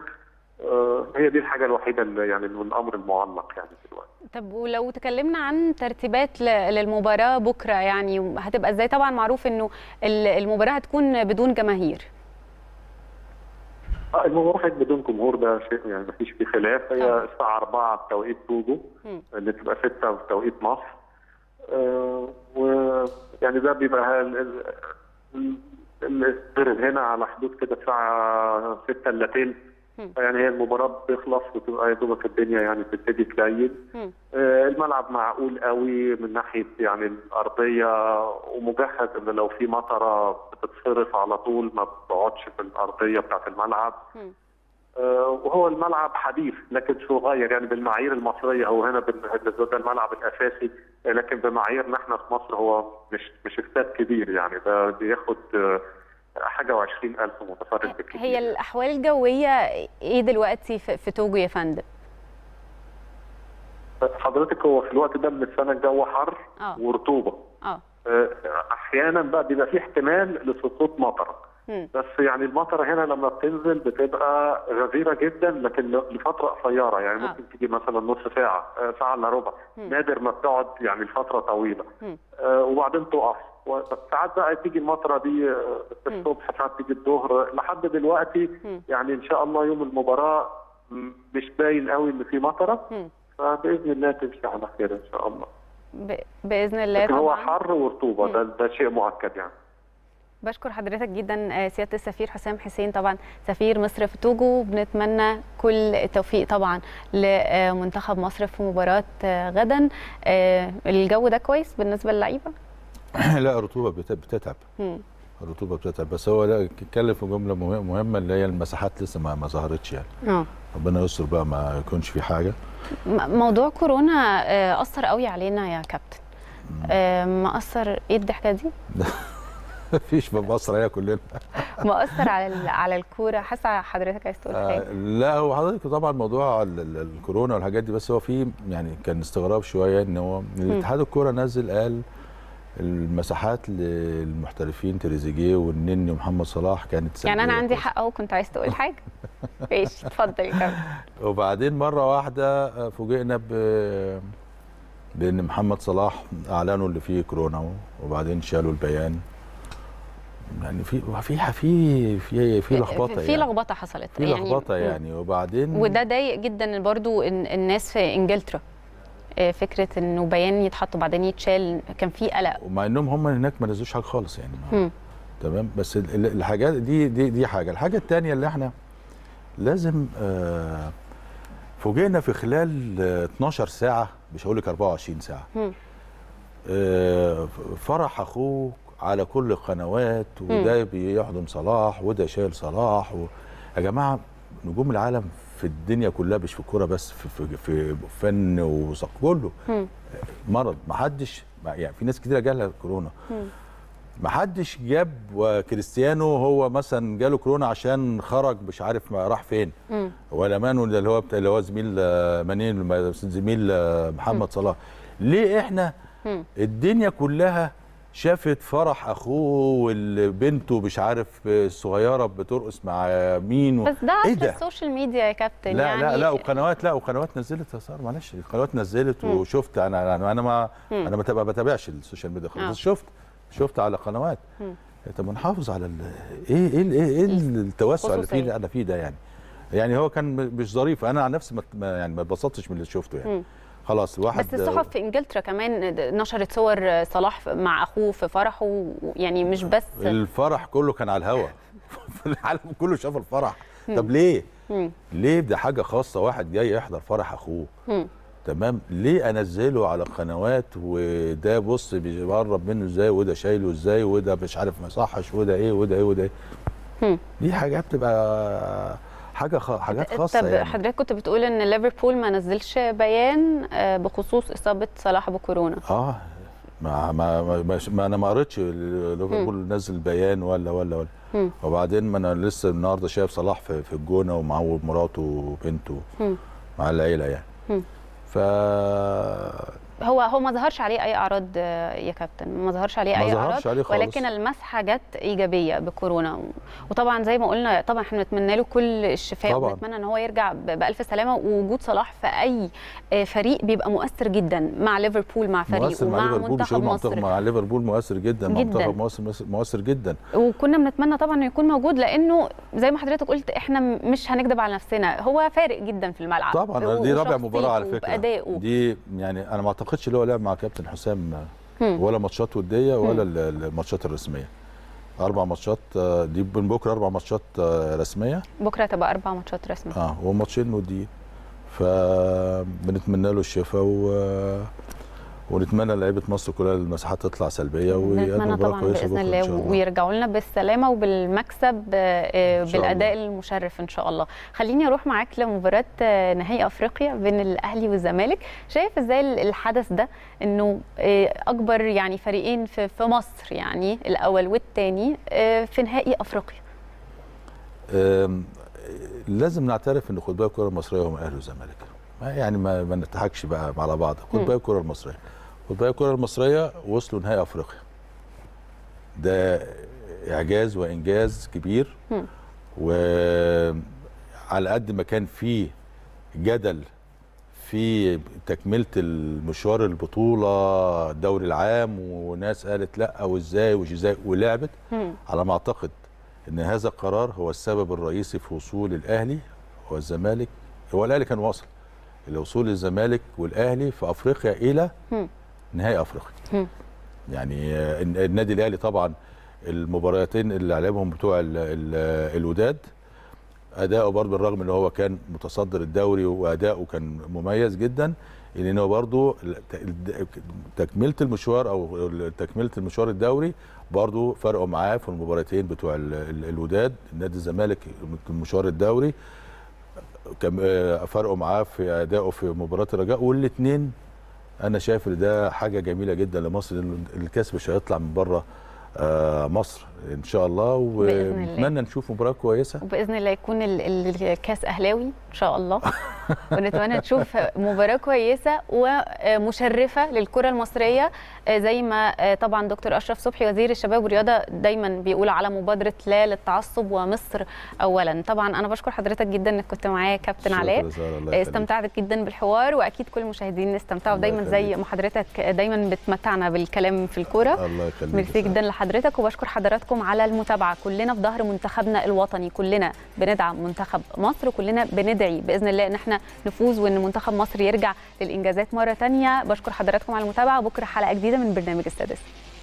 آه، هي دي الحاجه الوحيده اللي يعني الامر المعلق يعني دلوقتي طب ولو تكلمنا عن ترتيبات للمباراه بكره يعني هتبقى ازاي طبعا معروف انه المباراه هتكون بدون جماهير آه، المباراه بدون جمهور ده شيء يعني ما فيش فيه خلاف هي الساعه 4 بتوقيت توجو اللي تبقى 6 بتوقيت مصر آه، و ويعني ده بيبقى الاستر هنا على حدود كده الساعه 6 الا ثلث يعني هي المباراه بتخلص وتبقى يا دوبك الدنيا يعني بتبتدي تليل آه الملعب معقول قوي من ناحيه يعني الارضيه ومجهز ان لو في مطره بتتصرف على طول ما بتقعدش في الارضيه بتاعت الملعب آه وهو الملعب حديث لكن صغير يعني بالمعايير المصريه هو هنا بالنسبه ده الملعب الاساسي لكن بمعاييرنا احنا في مصر هو مش مش استاد كبير يعني ده بياخد آه، حاجه و20000 متفرج آه، بالكثير هي الاحوال الجويه ايه دلوقتي في توجو يا فندم؟ حضرتك هو في الوقت ده من السنه الجو حر أوه. ورطوبه آه. اه احيانا بقى بيبقى في احتمال لسقوط مطر بس يعني المطره هنا لما بتنزل بتبقى غزيره جدا لكن لفتره قصيره يعني آه. ممكن أوه. تيجي مثلا نص ساعه ساعه الا ربع نادر ما بتقعد يعني لفتره طويله وبعدين تقف بس ساعات بقى تيجي المطره دي آه، الصبح ساعات تيجي الظهر لحد دلوقتي يعني ان شاء الله يوم المباراه مش باين قوي ان في مطره فباذن الله تمشي على خير ان شاء الله ب... باذن الله لكن هو حر ورطوبه ده ده شيء مؤكد يعني بشكر حضرتك جدا آه، سياده السفير حسام حسين طبعا سفير مصر في توجو بنتمنى كل التوفيق طبعا لمنتخب مصر في مباراه آه، غدا الجو ده كويس بالنسبه للعيبه (clears throat) لا الرطوبه بتتعب الرطوبه بتتعب بس هو لا اتكلم في جمله مهمه اللي هي المساحات لسه ما, ما ظهرتش يعني اه ربنا يستر بقى ما يكونش في حاجه موضوع كورونا آه، اثر قوي علينا يا كابتن آه، ما اثر ايه الضحكه دي؟ (laughs) مفيش مأثر عليها كلنا مأثر على على الكوره حاسه حضرتك عايز تقول حاجه آه، لا هو حضرتك طبعا موضوع الكورونا والحاجات دي بس هو في يعني كان استغراب شويه ان هو الاتحاد الكوره نزل قال المساحات للمحترفين تريزيجيه والنني ومحمد صلاح كانت يعني انا عندي حق اهو كنت عايز تقول حاجه (laughs) ماشي اتفضل كمل وبعدين مره واحده فوجئنا ب بان محمد صلاح اعلنوا اللي فيه كورونا وبعدين شالوا البيان يعني في في في في في لخبطه يعني في لخبطه حصلت في يعني لخبطه يعني, يعني وبعدين وده ضايق جدا برضو الناس في انجلترا آه، فكره انه بيان يتحط وبعدين يتشال كان في قلق ومع انهم هم هناك ما نزلوش حاجه خالص يعني تمام بس الحاجات دي دي دي حاجه الحاجه الثانيه اللي احنا لازم آه، فوجئنا في خلال 12 آه، ساعه مش هقول لك 24 ساعه فرح اخوه على كل القنوات وده بيحضن صلاح وده شايل صلاح و... يا جماعه نجوم العالم في الدنيا كلها مش في الكوره بس في, في, في فن وثق كله مرض ما حدش يعني في ناس كتيره جالها كورونا ما حدش جاب كريستيانو هو مثلا جاله كورونا عشان خرج مش عارف ما راح فين مم. ولا مانو اللي هو اللي هو زميل آه، منين زميل آه، محمد صلاح ليه احنا الدنيا كلها شافت فرح اخوه والبنته مش عارف الصغيره بترقص مع مين و... بس ده ايه السوشيال ميديا يا كابتن لا يعني لا لا وقنوات لا وقنوات نزلت يا ساره معلش القنوات نزلت مم. وشفت انا انا ما مم. انا ما بتابعش السوشيال ميديا خالص آه. بس شفت شفت على قنوات مم. طب نحافظ على ال... ايه ايه ايه, إيه التوسع اللي فيه انا فيه ده يعني يعني هو كان مش ظريف انا عن نفسي ما يعني ما اتبسطتش من اللي شفته يعني مم. خلاص الواحد بس الصحف في انجلترا كمان نشرت صور صلاح مع اخوه في فرحه يعني مش بس (laughs) الفرح كله كان على الهوا (laughs) العالم كله شاف الفرح طب ليه ليه ده حاجه خاصه واحد جاي يحضر فرح اخوه تمام ليه انزله على القنوات وده بص بيقرب منه ازاي وده شايله ازاي وده مش عارف ما صحش وده ايه وده ايه وده ايه دي حاجات بتبقى حاجه خ... حاجات خاصه طب يعني. حضرتك كنت بتقول ان ليفربول ما نزلش بيان آه، بخصوص اصابه صلاح بكورونا اه ما ما ما, ما انا ما قريتش ليفربول نزل بيان ولا ولا ولا م. وبعدين ما انا لسه النهارده شايف صلاح في, في الجونه ومعاه مراته وبنته مع العيله يعني ف هو هو ما ظهرش عليه اي اعراض آه، يا كابتن ما ظهرش عليه اي اعراض عليه خالص. ولكن المسحه جت ايجابيه بكورونا وطبعا زي ما قلنا طبعا احنا بنتمنى له كل الشفاء طبعا. ونتمنى ان هو يرجع بالف سلامه ووجود صلاح في اي فريق بيبقى مؤثر جدا مع ليفربول مع فريقه مع, مع منتخب مصر مع ليفربول مؤثر جدا, جداً. منتخب مصر مؤثر جدا وكنا بنتمنى طبعا انه يكون موجود لانه زي ما حضرتك قلت احنا مش هنكذب على نفسنا هو فارق جدا في الملعب طبعا دي رابع مباراه على فكره دي يعني انا ما اعتقدش اللي هو لعب مع كابتن حسام ولا ماتشات وديه ولا الماتشات الرسميه اربع ماتشات آه، دي من بكره اربع ماتشات آه، رسميه بكره تبقى اربع ماتشات رسميه اه وماتشين وديين فبنتمنى له الشفاء و ونتمنى لعيبه مصر كلها المساحات تطلع سلبيه ويقدموا مباراه كويسه باذن الله ويرجعوا لنا بالسلامه وبالمكسب آه، آه، بالاداء المشرف ان شاء الله خليني اروح معاك لمباراه آه، نهائي افريقيا بين الاهلي والزمالك شايف ازاي الحدث ده انه اكبر يعني فريقين في مصر يعني الاول والثاني في نهائي افريقيا لازم نعترف ان خطباء الكره المصريه هم اهلي وزمالك يعني ما, ما نضحكش بقى على بعض خد بالك الكره المصريه وباقي الكره المصريه وصلوا نهائي افريقيا ده اعجاز وانجاز كبير وعلى قد ما كان في جدل في تكمله المشوار البطوله الدوري العام وناس قالت لا وازاي وازاي ولعبت على ما اعتقد ان هذا القرار هو السبب الرئيسي في وصول الاهلي والزمالك هو الاهلي كان واصل لوصول الزمالك والاهلي في افريقيا الى نهائي افريقيا يعني آه، النادي الاهلي طبعا المباراتين اللي لعبهم بتوع الـ الـ الوداد اداؤه برضه بالرغم ان هو كان متصدر الدوري واداؤه كان مميز جدا ان هو برضه تكمله المشوار او تكمله المشوار الدوري برضه فرقوا معاه في المباراتين بتوع الـ الـ الوداد نادي الزمالك المشوار الدوري آه، فرقوا معاه في اداؤه في مباراه الرجاء والاثنين انا شايف ان ده حاجه جميله جدا لمصر ان الكسب مش هيطلع من بره آه، مصر ان شاء الله ونتمنى نشوف مباراه كويسه وباذن الله يكون الكاس اهلاوي ان شاء الله (laughs) ونتمنى نشوف مباراه كويسه ومشرفه للكره المصريه آه، زي ما آه، طبعا دكتور اشرف صبحي وزير الشباب والرياضه دايما بيقول على مبادره لا للتعصب ومصر اولا طبعا انا بشكر حضرتك جدا انك كنت معايا كابتن علاء استمتعت جدا بالحوار واكيد كل المشاهدين استمتعوا دايما زي ما حضرتك دايما بتمتعنا بالكلام في الكوره الله يخليك ميرسي جدا لحضرتك حضرتك وبشكر حضراتكم على المتابعه كلنا في ظهر منتخبنا الوطني كلنا بندعم منتخب مصر كلنا بندعي باذن الله ان احنا نفوز وان منتخب مصر يرجع للانجازات مره ثانيه بشكر حضراتكم على المتابعه بكره حلقه جديده من برنامج السادس